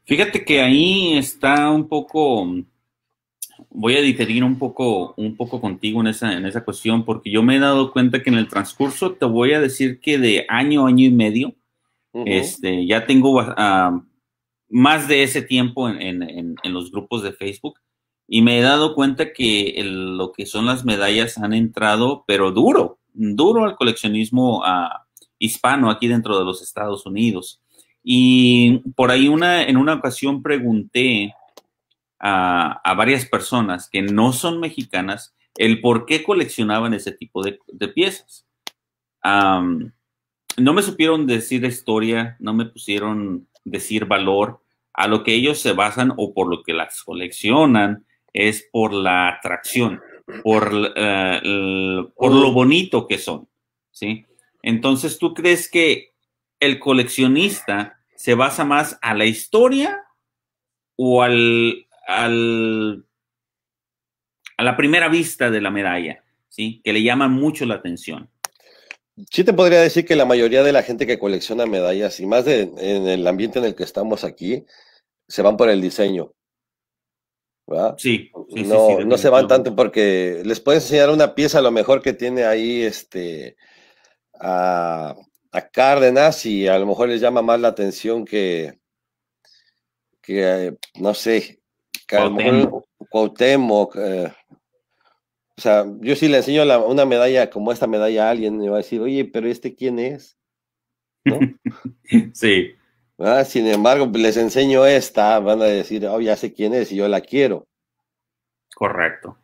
Fíjate que ahí está un poco, voy a diferir un poco, un poco contigo en esa, en esa cuestión, porque yo me he dado cuenta que en el transcurso, te voy a decir que de año, año y medio, este, ya tengo ah, más de ese tiempo en, en, en, los grupos de Facebook y me he dado cuenta que lo que son las medallas han entrado, pero duro, duro al coleccionismo ah, hispano aquí dentro de los Estados Unidos. Y por ahí una, en una ocasión pregunté a, a varias personas que no son mexicanas el por qué coleccionaban ese tipo de, de piezas. no me supieron decir la historia, no me pusieron decir valor, a lo que ellos se basan o por lo que las coleccionan es por la atracción, por, eh, por lo oh. bonito que son, ¿sí? Entonces, ¿tú crees que el coleccionista se basa más a la historia o al, al a la primera vista de la medalla, ¿sí? Que le llama mucho la atención. Sí te podría decir que la mayoría de la gente que colecciona medallas, y más en el ambiente en el que estamos aquí, se van por el diseño. ¿verdad? Sí, no, no se van tanto porque les puedes enseñar una pieza a lo mejor que tiene ahí este a, Cárdenas y a lo mejor les llama más la atención que, que eh, no sé, que Cuauhtémoc. Eh, o sea, yo sí le enseño una medalla como esta medalla a alguien, le va a decir, oye, pero este quién es? ¿No? sí. Ah, sin embargo, pues, les enseño esta, van a decir, oh, ya sé quién es y yo la quiero. Correcto.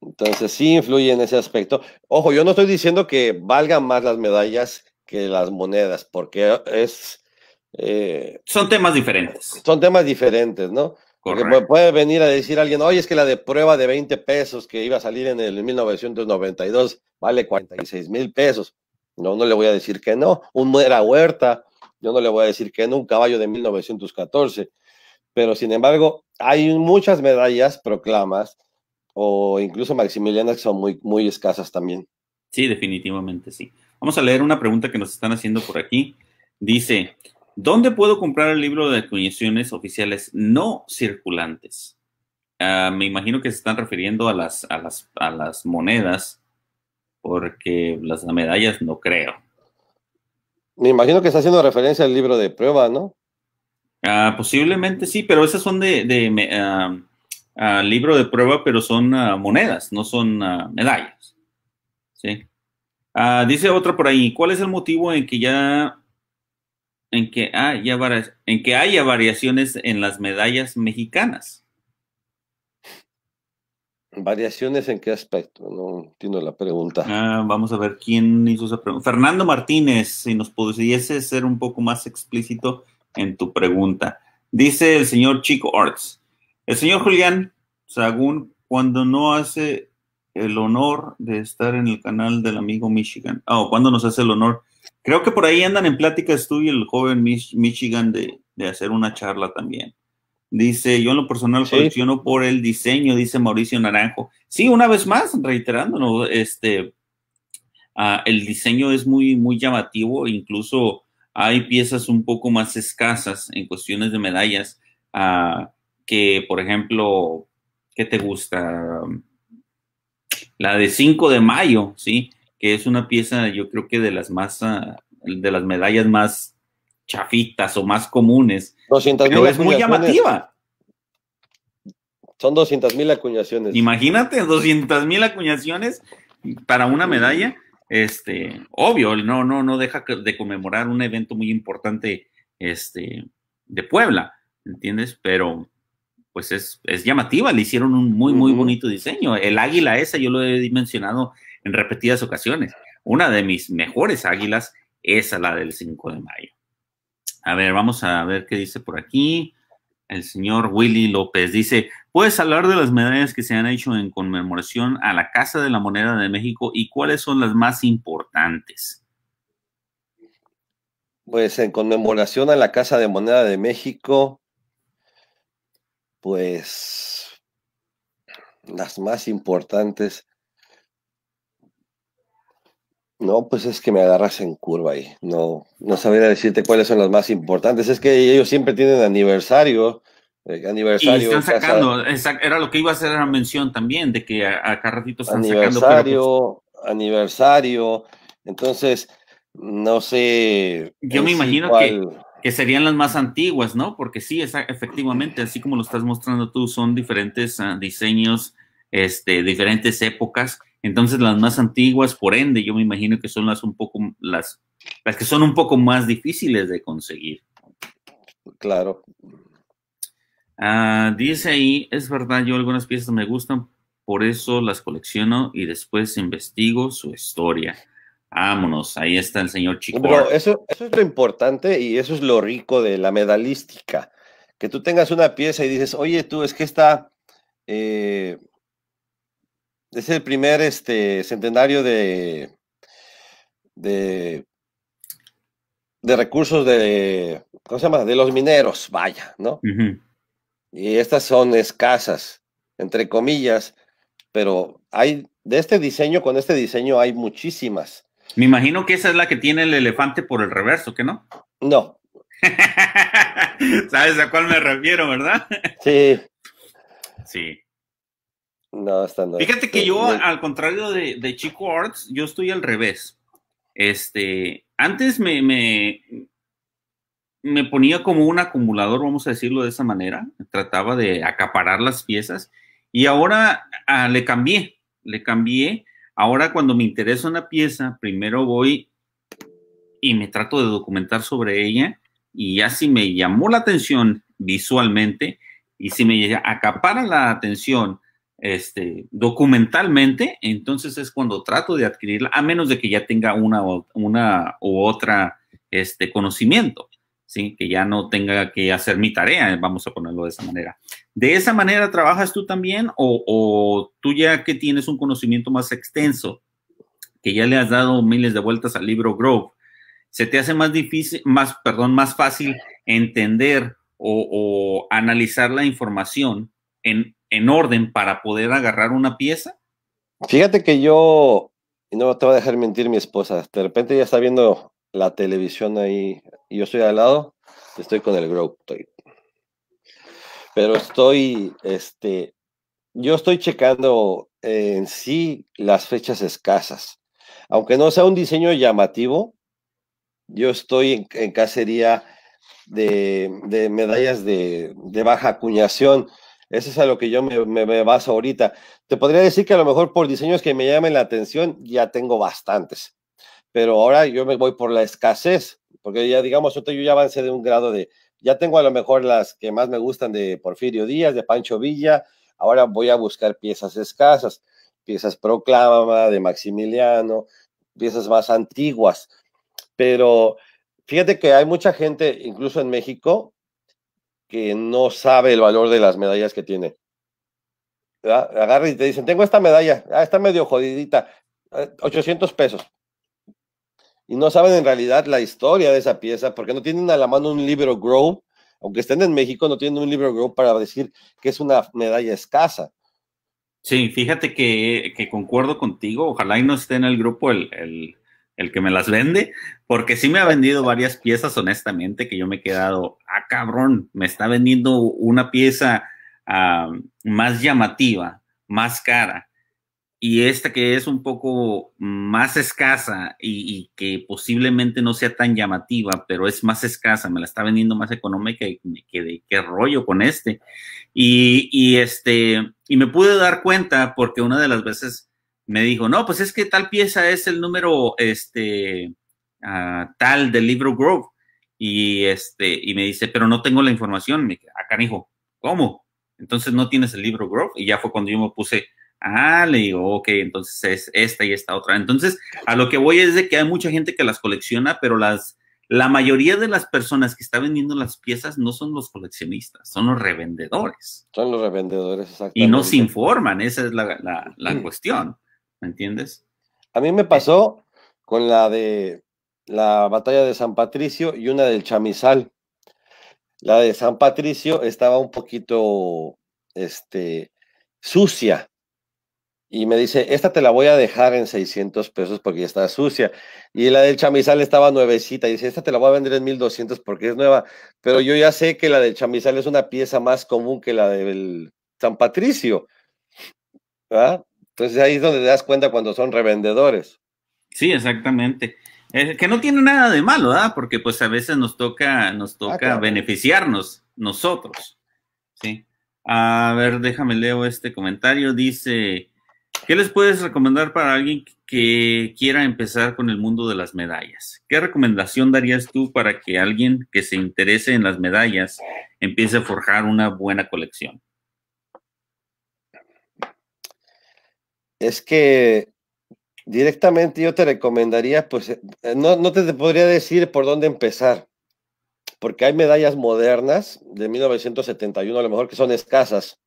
Entonces sí influye en ese aspecto. Ojo, yo no estoy diciendo que valgan más las medallas que las monedas, porque es... Eh, son temas diferentes. Son temas diferentes, ¿no? Porque puede venir a decir alguien, oye, es que la de prueba de 20 pesos que iba a salir en el 1992 vale 46 mil pesos. No, no le voy a decir que no. Un muera huerta, yo no le voy a decir que no. Un caballo de 1914. Pero sin embargo, hay muchas medallas, proclamas, o incluso maximilianas que son muy, muy escasas también. Sí, definitivamente sí. Vamos a leer una pregunta que nos están haciendo por aquí. Dice, ¿Dónde puedo comprar el libro de acuñaciones oficiales no circulantes? Ah, me imagino que se están refiriendo a las, las, monedas, porque las medallas no creo. Me imagino que está haciendo referencia al libro de prueba, ¿no? Ah, posiblemente sí, pero esas son de, ah, libro de prueba, pero son monedas, no son medallas. ¿Sí? dice otra por ahí, ¿cuál es el motivo en que ya en que haya, en que haya variaciones en las medallas mexicanas. ¿Variaciones en qué aspecto? No entiendo la pregunta. Ah, vamos a ver quién hizo esa pregunta. Fernando Martínez, si nos pudiese ser un poco más explícito en tu pregunta. Dice el señor Chico Arts. El señor Julián según cuando no hace el honor de estar en el canal del amigo Michigan, ah, o cuando nos hace el honor Creo que por ahí andan en Plática estudio el joven Michigan de, hacer una charla también. Dice, yo en lo personal colecciono por el diseño, dice Mauricio Naranjo. Sí, una vez más, reiterándonos, este, ah, el diseño es muy, muy llamativo, incluso hay piezas un poco más escasas en cuestiones de medallas, ah, que por ejemplo, ¿qué te gusta? La de 5 de mayo, ¿sí? que es una pieza, yo creo que de las más, ah, de las medallas más chafitas o más comunes. 200, es muy llamativa. Son 200 mil acuñaciones. Imagínate, 200 mil acuñaciones para una medalla. Este, obvio, no, no, no deja de conmemorar un evento muy importante este, de Puebla, ¿entiendes? Pero pues es, es llamativa, le hicieron un muy, muy bonito diseño. El águila esa, yo lo he mencionado en repetidas ocasiones. Una de mis mejores águilas es a la del 5 de mayo. A ver, vamos a ver qué dice por aquí. El señor Willy López dice, ¿puedes hablar de las medallas que se han hecho en conmemoración a la Casa de la Moneda de México y cuáles son las más importantes? Pues en conmemoración a la Casa de Moneda de México, pues las más importantes, no, pues es que me agarras en curva ahí. No, no sabría decirte cuáles son las más importantes. Es que ellos siempre tienen aniversario. Eh, aniversario. están sacando, era lo que iba a hacer la mención también, de que acá ratito están sacando. Pues aniversario, entonces, no sé. Yo me imagino que, que serían las más antiguas, ¿no? Porque sí, efectivamente, así como lo estás mostrando tú, son diferentes ah, diseños, este, diferentes épocas entonces las más antiguas, por ende, yo me imagino que son las un poco las, las que son un poco más difíciles de conseguir. Claro. Ah, dice ahí, es verdad, yo algunas piezas me gustan, por eso las colecciono y después investigo su historia. Vámonos, ahí está el señor Chico. eso, es lo importante y eso es lo rico de la medalística. Que tú tengas una pieza y dices, oye, tú, es que está. Eh, es el primer este, centenario de, de, de recursos de, ¿cómo se llama? De los mineros, vaya, ¿no? Y estas son escasas, entre comillas, pero hay, de este diseño, con este diseño hay muchísimas. Me imagino que esa es la que tiene el elefante por el reverso, qué no? No. ¿Sabes a cuál me refiero, verdad? Sí. Sí. No, Fíjate que eh, yo, al contrario de, de Chico Arts, yo estoy al revés. Este, antes me, me, ponía como un acumulador, vamos a decirlo de esa manera. Trataba de acaparar las piezas y ahora ah, le cambié, le cambié. Ahora cuando me interesa una pieza, primero voy y me trato de documentar sobre ella y ya si me llamó la atención visualmente y si me acapara la atención este, documentalmente, entonces es cuando trato de adquirirla, a menos de que ya tenga una una u otra este, conocimiento, ¿sí? que ya no tenga que hacer mi tarea, vamos a ponerlo de esa manera. ¿De esa manera trabajas tú también o, tú ya que tienes un conocimiento más extenso, que ya le has dado miles de vueltas al libro Grove, se te hace más difícil, más, perdón, más fácil entender o, o analizar la información en en orden para poder agarrar una pieza? Fíjate que yo, y no te voy a dejar mentir mi esposa, de repente ya está viendo la televisión ahí, y yo estoy al lado, estoy con el Grow, Pero estoy, este, yo estoy checando en sí las fechas escasas. Aunque no sea un diseño llamativo, yo estoy en, cacería de, medallas de, de, baja acuñación eso es a lo que yo me, baso ahorita. Te podría decir que a lo mejor por diseños que me llamen la atención ya tengo bastantes, pero ahora yo me voy por la escasez, porque ya digamos, yo ya avancé de un grado de, ya tengo a lo mejor las que más me gustan de Porfirio Díaz, de Pancho Villa, ahora voy a buscar piezas escasas, piezas proclama, de Maximiliano, piezas más antiguas, pero fíjate que hay mucha gente, incluso en México, que no sabe el valor de las medallas que tiene. Agarra y te dicen, tengo esta medalla, ah, está medio jodidita, 800 eh, pesos. Y no saben en realidad la historia de esa pieza, porque no tienen a la mano un libro Grow, aunque estén en México, no tienen un libro Grow para decir que es una medalla escasa. Sí, fíjate que, concuerdo contigo, ojalá y no esté en el grupo el el que me las vende, porque sí me ha vendido varias piezas, honestamente, que yo me he quedado, ah, cabrón, me está vendiendo una pieza más llamativa, más cara, y esta que es un poco más escasa y, que posiblemente no sea tan llamativa, pero es más escasa, me la está vendiendo más económica y me quedé, qué rollo con este. Y, este, y me pude dar cuenta porque una de las veces me dijo, no, pues es que tal pieza es el número este, ah, tal del libro Grove. Y, este, y me dice, pero no tengo la información. Me acá ah, dijo, ¿cómo? Entonces no tienes el libro Grove. Y ya fue cuando yo me puse, ah, le digo, ok, entonces es esta y esta otra. Entonces, a lo que voy es de que hay mucha gente que las colecciona, pero las, la mayoría de las personas que están vendiendo las piezas no son los coleccionistas, son los revendedores. Son los revendedores, exactamente. Y no se informan, esa es la, la mm. cuestión. ¿Me entiendes? A mí me eh, pasó con la de la batalla de San Patricio y una del Chamizal. La de San Patricio estaba un poquito este, sucia. Y me dice, esta te la voy a dejar en 600 pesos porque está sucia. Y la del chamizal estaba nuevecita. Y dice, esta te la voy a vender en 1200 porque es nueva. Pero yo ya sé que la del chamizal es una pieza más común que la del San Patricio. ¿verdad? Entonces ahí es donde te das cuenta cuando son revendedores. Sí, exactamente. Eh, que no tiene nada de malo, ¿verdad? Porque pues a veces nos toca, nos ah, toca beneficiarnos nosotros. Sí. A ver, déjame leo este comentario. Dice, ¿qué les puedes recomendar para alguien que quiera empezar con el mundo de las medallas? ¿Qué recomendación darías tú para que alguien que se interese en las medallas empiece a forjar una buena colección? es que directamente yo te recomendaría, pues eh, eh, no, no te, podría decir por dónde empezar, porque hay medallas modernas de 1971 a lo mejor que son escasas,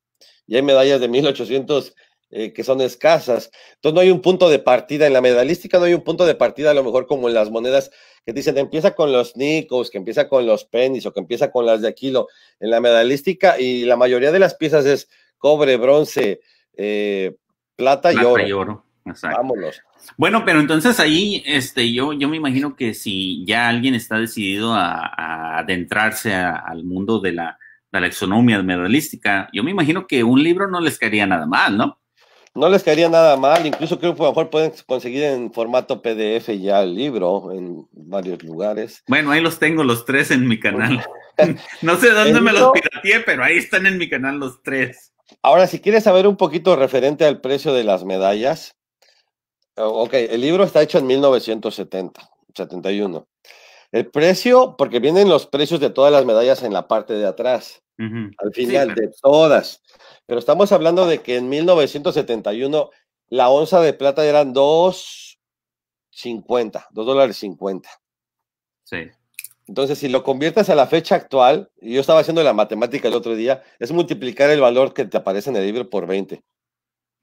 y hay medallas de 1800 eh, que son escasas. Entonces no hay un punto de partida en la medalística, no hay un punto de partida a lo mejor como en las monedas que dicen empieza con los nicos, que empieza con los pennies o que empieza con las de Aquilo en la medalística y la mayoría de las piezas es cobre, bronce, eh, Plata, y oro. Y oro. Vámonos. Bueno, pero entonces ahí, este, yo, yo me imagino que si ya alguien está decidido a, adentrarse al mundo de la, de exonomía medalística, yo me imagino que un libro no les caería nada mal, ¿no? No les caería nada mal, incluso creo que a lo mejor pueden conseguir en formato PDF ya el libro en varios lugares. Bueno, ahí los tengo los tres en mi canal. no sé dónde me los pirateé, pero ahí están en mi canal los tres. Ahora, si quieres saber un poquito referente al precio de las medallas, ok, el libro está hecho en 1970, 71. El precio, porque vienen los precios de todas las medallas en la parte de atrás, al final de todas. Pero estamos hablando de que en 1971 la onza de plata eran 2.50, 2 dólares 50. Sí. Entonces, si lo conviertes a la fecha actual, y yo estaba haciendo la matemática el otro día, es multiplicar el valor que te aparece en el libro por 20.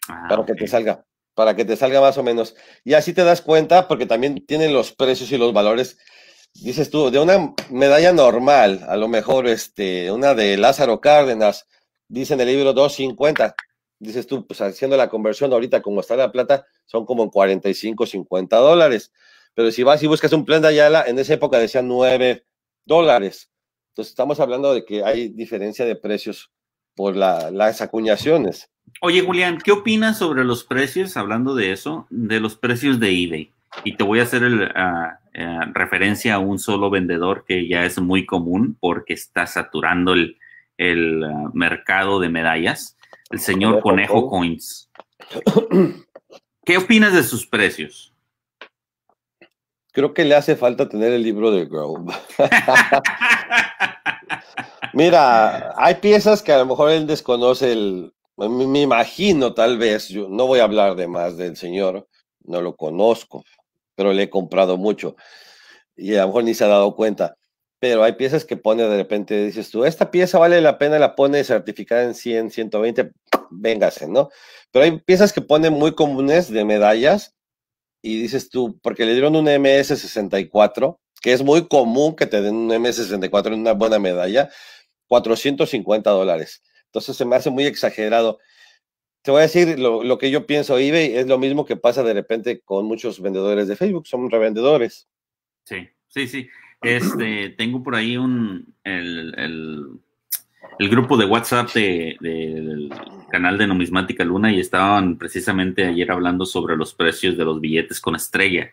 Ah, para que te salga, para que te salga más o menos. Y así te das cuenta, porque también tienen los precios y los valores. Dices tú, de una medalla normal, a lo mejor este, una de Lázaro Cárdenas, dice en el libro 250. Dices tú, pues haciendo la conversión ahorita como está la plata, son como 45, 50 dólares. Pero si vas y buscas un plan de Ayala, en esa época decían 9 dólares. Entonces estamos hablando de que hay diferencia de precios por las acuñaciones. Oye, Julián, ¿qué opinas sobre los precios, hablando de eso, de los precios de eBay? Y te voy a hacer ah, ah, referencia a un solo vendedor que ya es muy común porque está saturando el, ah, mercado de medallas, el señor Conejo Coins. ¿Qué opinas de sus precios? Creo que le hace falta tener el libro de Grove. Mira, hay piezas que a lo mejor él desconoce, el, me imagino tal vez, yo no voy a hablar de más del señor, no lo conozco, pero le he comprado mucho y a lo mejor ni se ha dado cuenta. Pero hay piezas que pone de repente, dices tú, esta pieza vale la pena, la pone certificada en 100, 120, véngase, ¿no? Pero hay piezas que pone muy comunes de medallas y dices tú, porque le dieron un MS64, que es muy común que te den un MS64 en una buena medalla, 450 dólares. Entonces se me hace muy exagerado. Te voy a decir lo, que yo pienso, eBay es lo mismo que pasa de repente con muchos vendedores de Facebook, son revendedores. Sí, sí, sí. Este, tengo por ahí un, el el grupo de WhatsApp de, del canal de Numismática Luna y estaban precisamente ayer hablando sobre los precios de los billetes con estrella.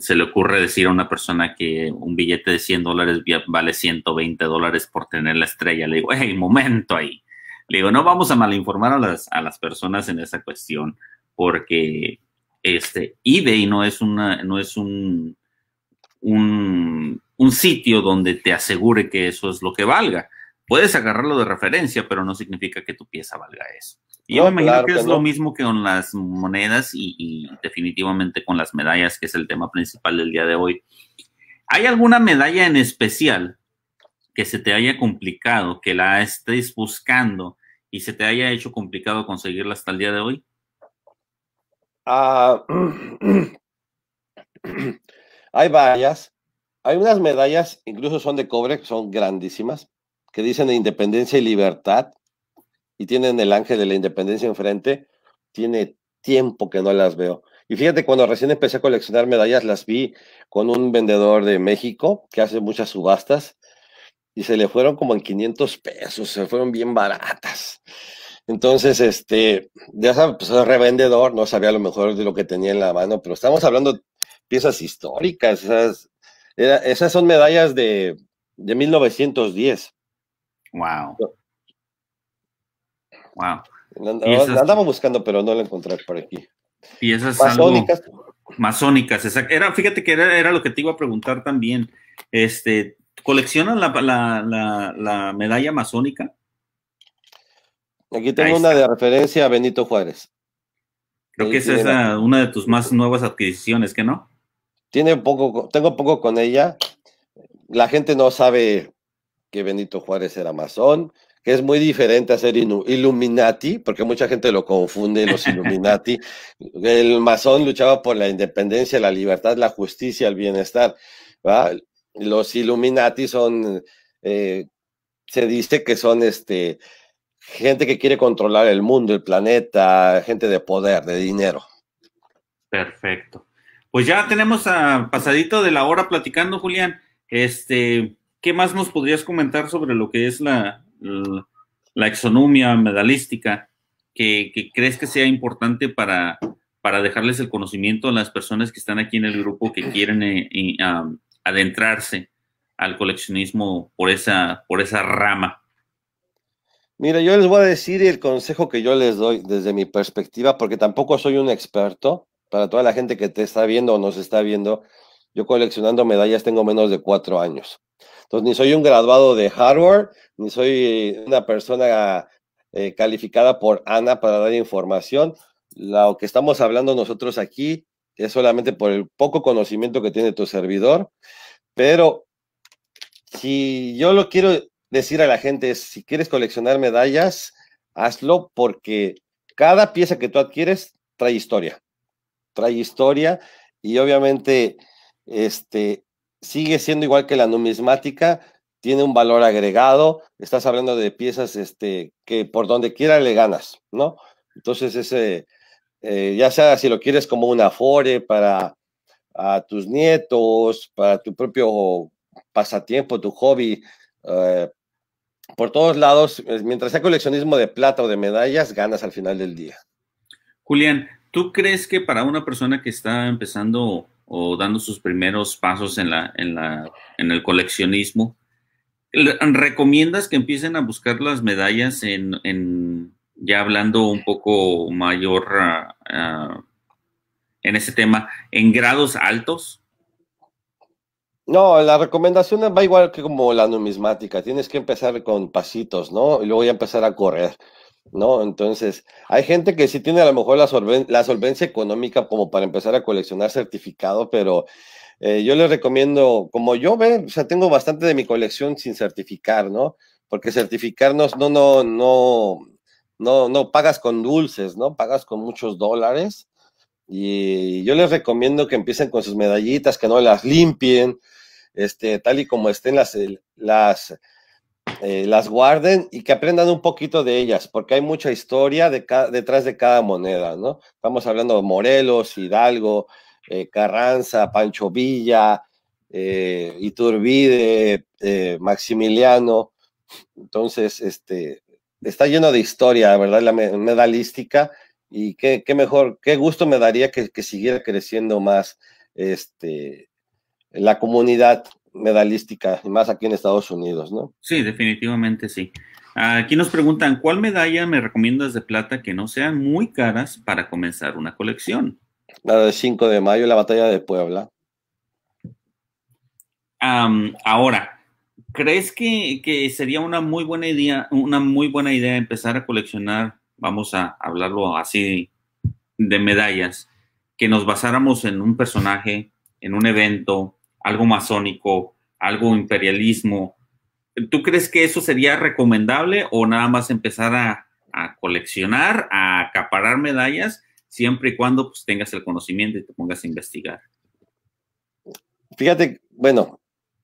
se le ocurre decir a una persona que un billete de 100 dólares vale 120 dólares por tener la estrella. Le digo, hey, momento ahí. Le digo, no vamos a malinformar a las, a las personas en esa cuestión porque este eBay no es una no es un, un, un sitio donde te asegure que eso es lo que valga Puedes agarrarlo de referencia, pero no significa que tu pieza valga eso. Y yo me imagino que es lo mismo que con las monedas y, definitivamente con las medallas, que es el tema principal del día de hoy. ¿Hay alguna medalla en especial que se te haya complicado, que la estés buscando y se te haya hecho complicado conseguirla hasta el día de hoy? Ah, hay varias. Hay unas medallas, incluso son de cobre, son grandísimas que dicen independencia y libertad y tienen el ángel de la independencia enfrente, tiene tiempo que no las veo. Y fíjate, cuando recién empecé a coleccionar medallas, las vi con un vendedor de México que hace muchas subastas y se le fueron como en 500 pesos, se fueron bien baratas. Entonces, este, ya sabes, pues revendedor, no sabía a lo mejor de lo que tenía en la mano, pero estamos hablando de piezas históricas, esas, son medallas de, de 1910. Wow. Wow. La andamos buscando, pero no la encontré por aquí. Y esas masónicas. masónicas, exacto. Era, fíjate que era, lo que te iba a preguntar también. Este, coleccionas la, medalla masónica? Aquí tengo una de referencia a Benito Juárez. Creo que esa es una de tus más nuevas adquisiciones, ¿que no? Tiene poco, tengo poco con ella. La gente no sabe que Benito Juárez era masón, que es muy diferente a ser Illuminati, porque mucha gente lo confunde, los Illuminati. El masón luchaba por la independencia, la libertad, la justicia, el bienestar. Los Illuminati son, eh, se dice que son este, gente que quiere controlar el mundo, el planeta, gente de poder, de dinero. Perfecto. Pues ya tenemos a pasadito de la hora platicando, Julián. Este, ¿qué más nos podrías comentar sobre lo que es la, la, medalística que, crees que sea importante para, para dejarles el conocimiento a las personas que están aquí en el grupo que quieren eh, adentrarse al coleccionismo por esa, por esa rama? Mira, yo les voy a decir el consejo que yo les doy desde mi perspectiva, porque tampoco soy un experto. Para toda la gente que te está viendo o nos está viendo, yo coleccionando medallas tengo menos de cuatro años. Entonces, ni soy un graduado de hardware, ni soy eh, una persona eh, calificada por ANA para dar información. Lo que estamos hablando nosotros aquí es solamente por el poco conocimiento que tiene tu servidor, pero si yo lo quiero decir a la gente es, si quieres coleccionar medallas, hazlo porque cada pieza que tú adquieres trae historia, trae historia y obviamente este, sigue siendo igual que la numismática, tiene un valor agregado, estás hablando de piezas este, que por donde quiera le ganas, ¿no? Entonces, ese, eh, ya sea si lo quieres como un afore para a tus nietos, para tu propio pasatiempo, tu hobby, eh, por todos lados, eh, mientras sea coleccionismo de plata o de medallas, ganas al final del día. Julián, ¿tú crees que para una persona que está empezando o dando sus primeros pasos en, la, en, el coleccionismo, ¿recomiendas que empiecen a buscar las medallas en, ya hablando un poco mayor ah, ah, en ese tema, en grados altos? No, la recomendación va igual que como la numismática, tienes que empezar con pasitos, ¿no? Y luego ya empezar a correr. ¿no? Entonces, hay gente que sí tiene a lo mejor la, solvencia económica como para empezar a coleccionar certificado, pero eh, yo les recomiendo, como yo ve, o sea, tengo bastante de mi colección sin certificar, ¿no? Porque certificarnos no, no, no, no, no pagas con dulces, ¿no? Pagas con muchos dólares. Y yo les recomiendo que empiecen con sus medallitas, que no las limpien, este, tal y como estén las, eh, las guarden y que aprendan un poquito de ellas, porque hay mucha historia detrás de cada moneda, ¿no? Estamos hablando de Morelos, Hidalgo, eh, Carranza, Pancho Villa, eh, Iturbide, Maximiliano. Entonces, este, está lleno de historia, ¿verdad? La medalística. Y qué, mejor, qué gusto me daría que, que siguiera creciendo más este, la comunidad medalística, y más aquí en Estados Unidos, ¿no? Sí, definitivamente sí. Aquí nos preguntan, ¿cuál medalla me recomiendas de plata que no sean muy caras para comenzar una colección? La de 5 de mayo, la batalla de Puebla. ahora, ¿crees que, que, sería una muy buena idea, una muy buena idea empezar a coleccionar, vamos a hablarlo así, de medallas, que nos basáramos en un personaje, en un evento, algo masónico, algo imperialismo. ¿Tú crees que eso sería recomendable o nada más empezar a, coleccionar, a acaparar medallas, siempre y cuando pues, tengas el conocimiento y te pongas a investigar? Fíjate, bueno,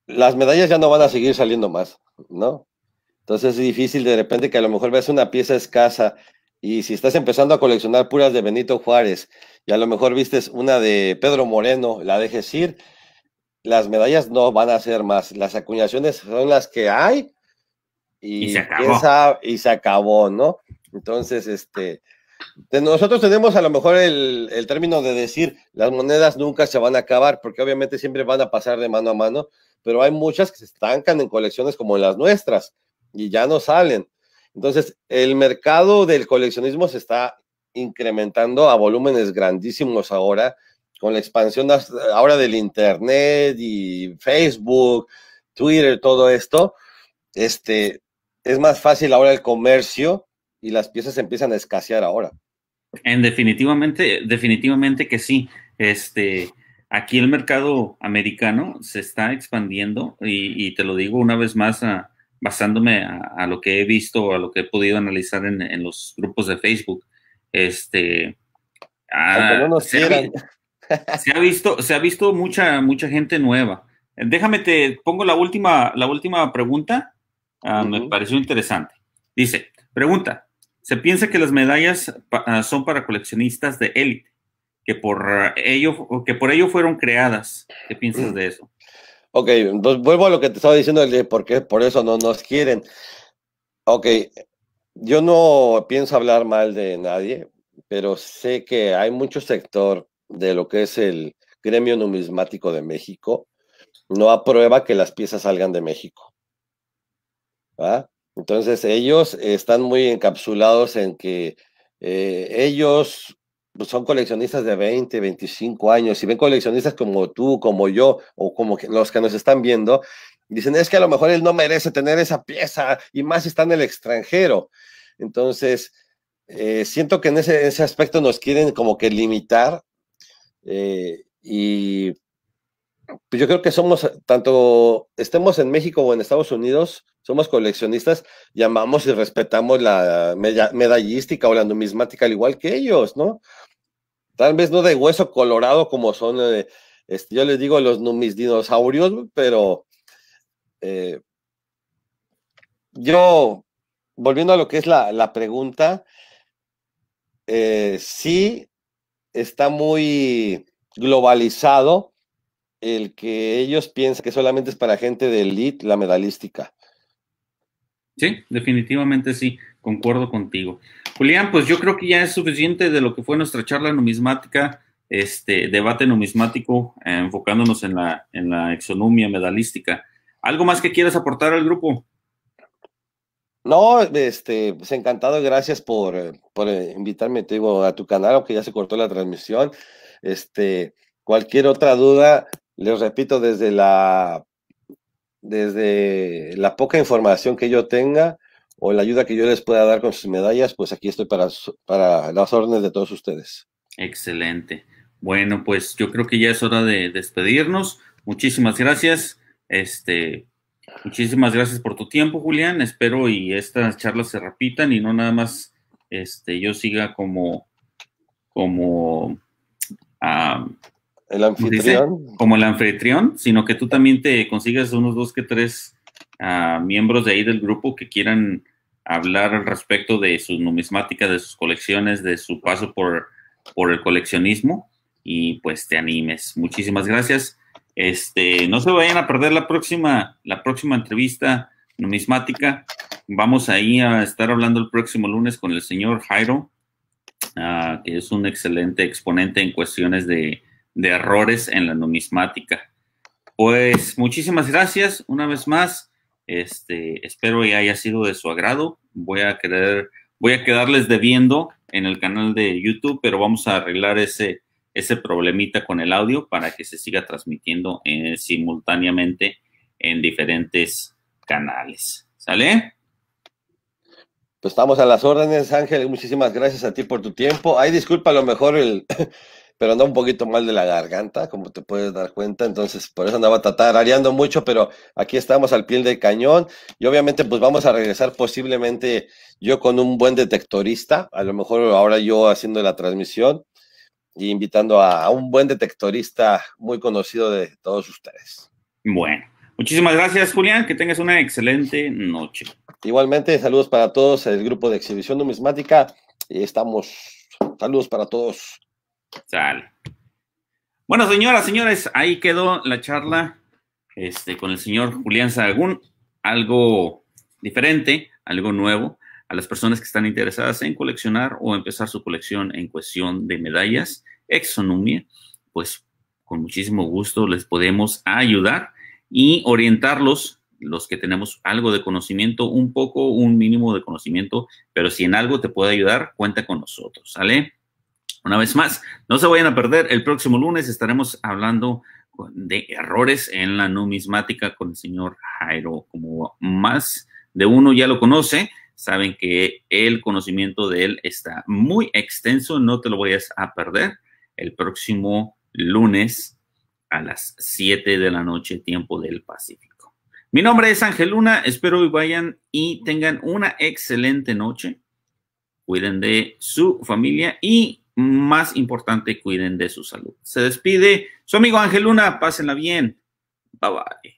las medallas ya no van a seguir saliendo más, ¿no? Entonces es difícil de repente que a lo mejor ves una pieza escasa y si estás empezando a coleccionar puras de Benito Juárez y a lo mejor vistes una de Pedro Moreno, la dejes ir las medallas no van a ser más, las acuñaciones son las que hay y, y, se, acabó. ¿no? Entonces, este, nosotros tenemos a lo mejor el, término de decir, las monedas nunca se van a acabar, porque obviamente siempre van a pasar de mano a mano, pero hay muchas que se estancan en colecciones como las nuestras y ya no salen. Entonces, el mercado del coleccionismo se está incrementando a volúmenes grandísimos ahora con la expansión ahora del Internet y Facebook, Twitter, todo esto, este, es más fácil ahora el comercio y las piezas empiezan a escasear ahora. En definitivamente, definitivamente que sí. Este, aquí el mercado americano se está expandiendo y, te lo digo una vez más basándome a, lo que he visto, a lo que he podido analizar en, los grupos de Facebook. Este, ah, no nos se ha visto, se ha visto mucha, mucha gente nueva. Déjame te pongo la última, la última pregunta. Ah, me pareció interesante. Dice, pregunta, se piensa que las medallas ah, son para coleccionistas de élite, que por ello, que por ello fueron creadas. ¿Qué piensas de eso? Ok, vuelvo a lo que te estaba diciendo de por por eso no nos quieren. Ok, yo no pienso hablar mal de nadie, pero sé que hay mucho sector de lo que es el Gremio Numismático de México no aprueba que las piezas salgan de México. Entonces ellos están muy encapsulados en que eh, ellos pues, son coleccionistas de 20, 25 años, y ven coleccionistas como tú, como yo, o como los que nos están viendo, dicen, es que a lo mejor él no merece tener esa pieza, y más está en el extranjero. Entonces, eh, siento que en ese, aspecto nos quieren como que limitar eh, y pues, yo creo que somos, eh, tanto estemos en México o en Estados Unidos, somos coleccionistas, llamamos y respetamos la medallística o la numismática al igual que ellos, ¿no? Tal vez no de hueso colorado como son, eh, este, yo les digo, los dinosaurios pero yo, volviendo a lo que es la, pregunta, sí está muy globalizado el que ellos piensan que solamente es para gente de elite la medalística. Sí, definitivamente sí, concuerdo contigo. Julián, pues yo creo que ya es suficiente de lo que fue nuestra charla numismática, este debate numismático, eh, enfocándonos en la, en la exonomía medalística. ¿Algo más que quieras aportar al grupo? No, este, pues encantado, gracias por, eh, eh, invitarme, a tu canal, aunque ya se cortó la transmisión. Este, cualquier otra duda, les repito, desde la, desde la poca información que yo tenga o la ayuda que yo les pueda dar con sus medallas, pues aquí estoy para, para las órdenes de todos ustedes. Excelente. Bueno, pues yo creo que ya es hora de despedirnos. Muchísimas gracias. Este, Muchísimas gracias por tu tiempo, Julián. Espero y estas charlas se repitan y no nada más este, yo siga como, como, el anfitrión. como el anfitrión, sino que tú también te consigas unos dos que tres ah, miembros de ahí del grupo que quieran hablar al respecto de su numismática, de sus colecciones, de su paso por, por el coleccionismo y pues te animes. Muchísimas gracias. Este, no se vayan a perder la próxima, la próxima entrevista numismática. Vamos ahí a estar hablando el próximo lunes con el señor Jairo, ah, que es un excelente exponente en cuestiones de, errores en la numismática. Pues muchísimas gracias una vez más. Este, espero que haya sido de su agrado. Voy a querer, voy a quedarles debiendo en el canal de YouTube, pero vamos a arreglar ese, ese problemita con el audio para que se siga transmitiendo eh, simultáneamente en diferentes canales. ¿Sale? Pues estamos a las órdenes, Ángel. Muchísimas gracias a ti por tu tiempo. Ay, disculpa, a lo mejor el, pero andaba un poquito mal de la garganta, como te puedes dar cuenta, entonces por eso andaba tatarareando mucho, pero aquí estamos al pie del cañón y obviamente pues vamos a regresar posiblemente yo con un buen detectorista, a lo mejor ahora yo haciendo la transmisión y invitando a un buen detectorista muy conocido de todos ustedes. Bueno, muchísimas gracias Julián, que tengas una excelente noche. Igualmente, saludos para todos, el grupo de exhibición numismática, y estamos, saludos para todos. Sal. Bueno, señoras, señores, ahí quedó la charla este, con el señor Julián Sagún, algo diferente, algo nuevo a las personas que están interesadas en coleccionar o empezar su colección en cuestión de medallas, exonumia, pues con muchísimo gusto les podemos ayudar y orientarlos, los que tenemos algo de conocimiento, un poco, un mínimo de conocimiento, pero si en algo te puede ayudar, cuenta con nosotros, ¿sale? Una vez más, no se vayan a perder, el próximo lunes estaremos hablando de errores en la numismática con el señor Jairo, como más de uno ya lo conoce, saben que el conocimiento de él está muy extenso, no te lo vayas a perder el próximo lunes a las 7 de la noche, tiempo del Pacífico. Mi nombre es Ángel Luna, espero que vayan y tengan una excelente noche. Cuiden de su familia y, más importante, cuiden de su salud. Se despide su amigo Ángel Luna, pásenla bien. Bye bye.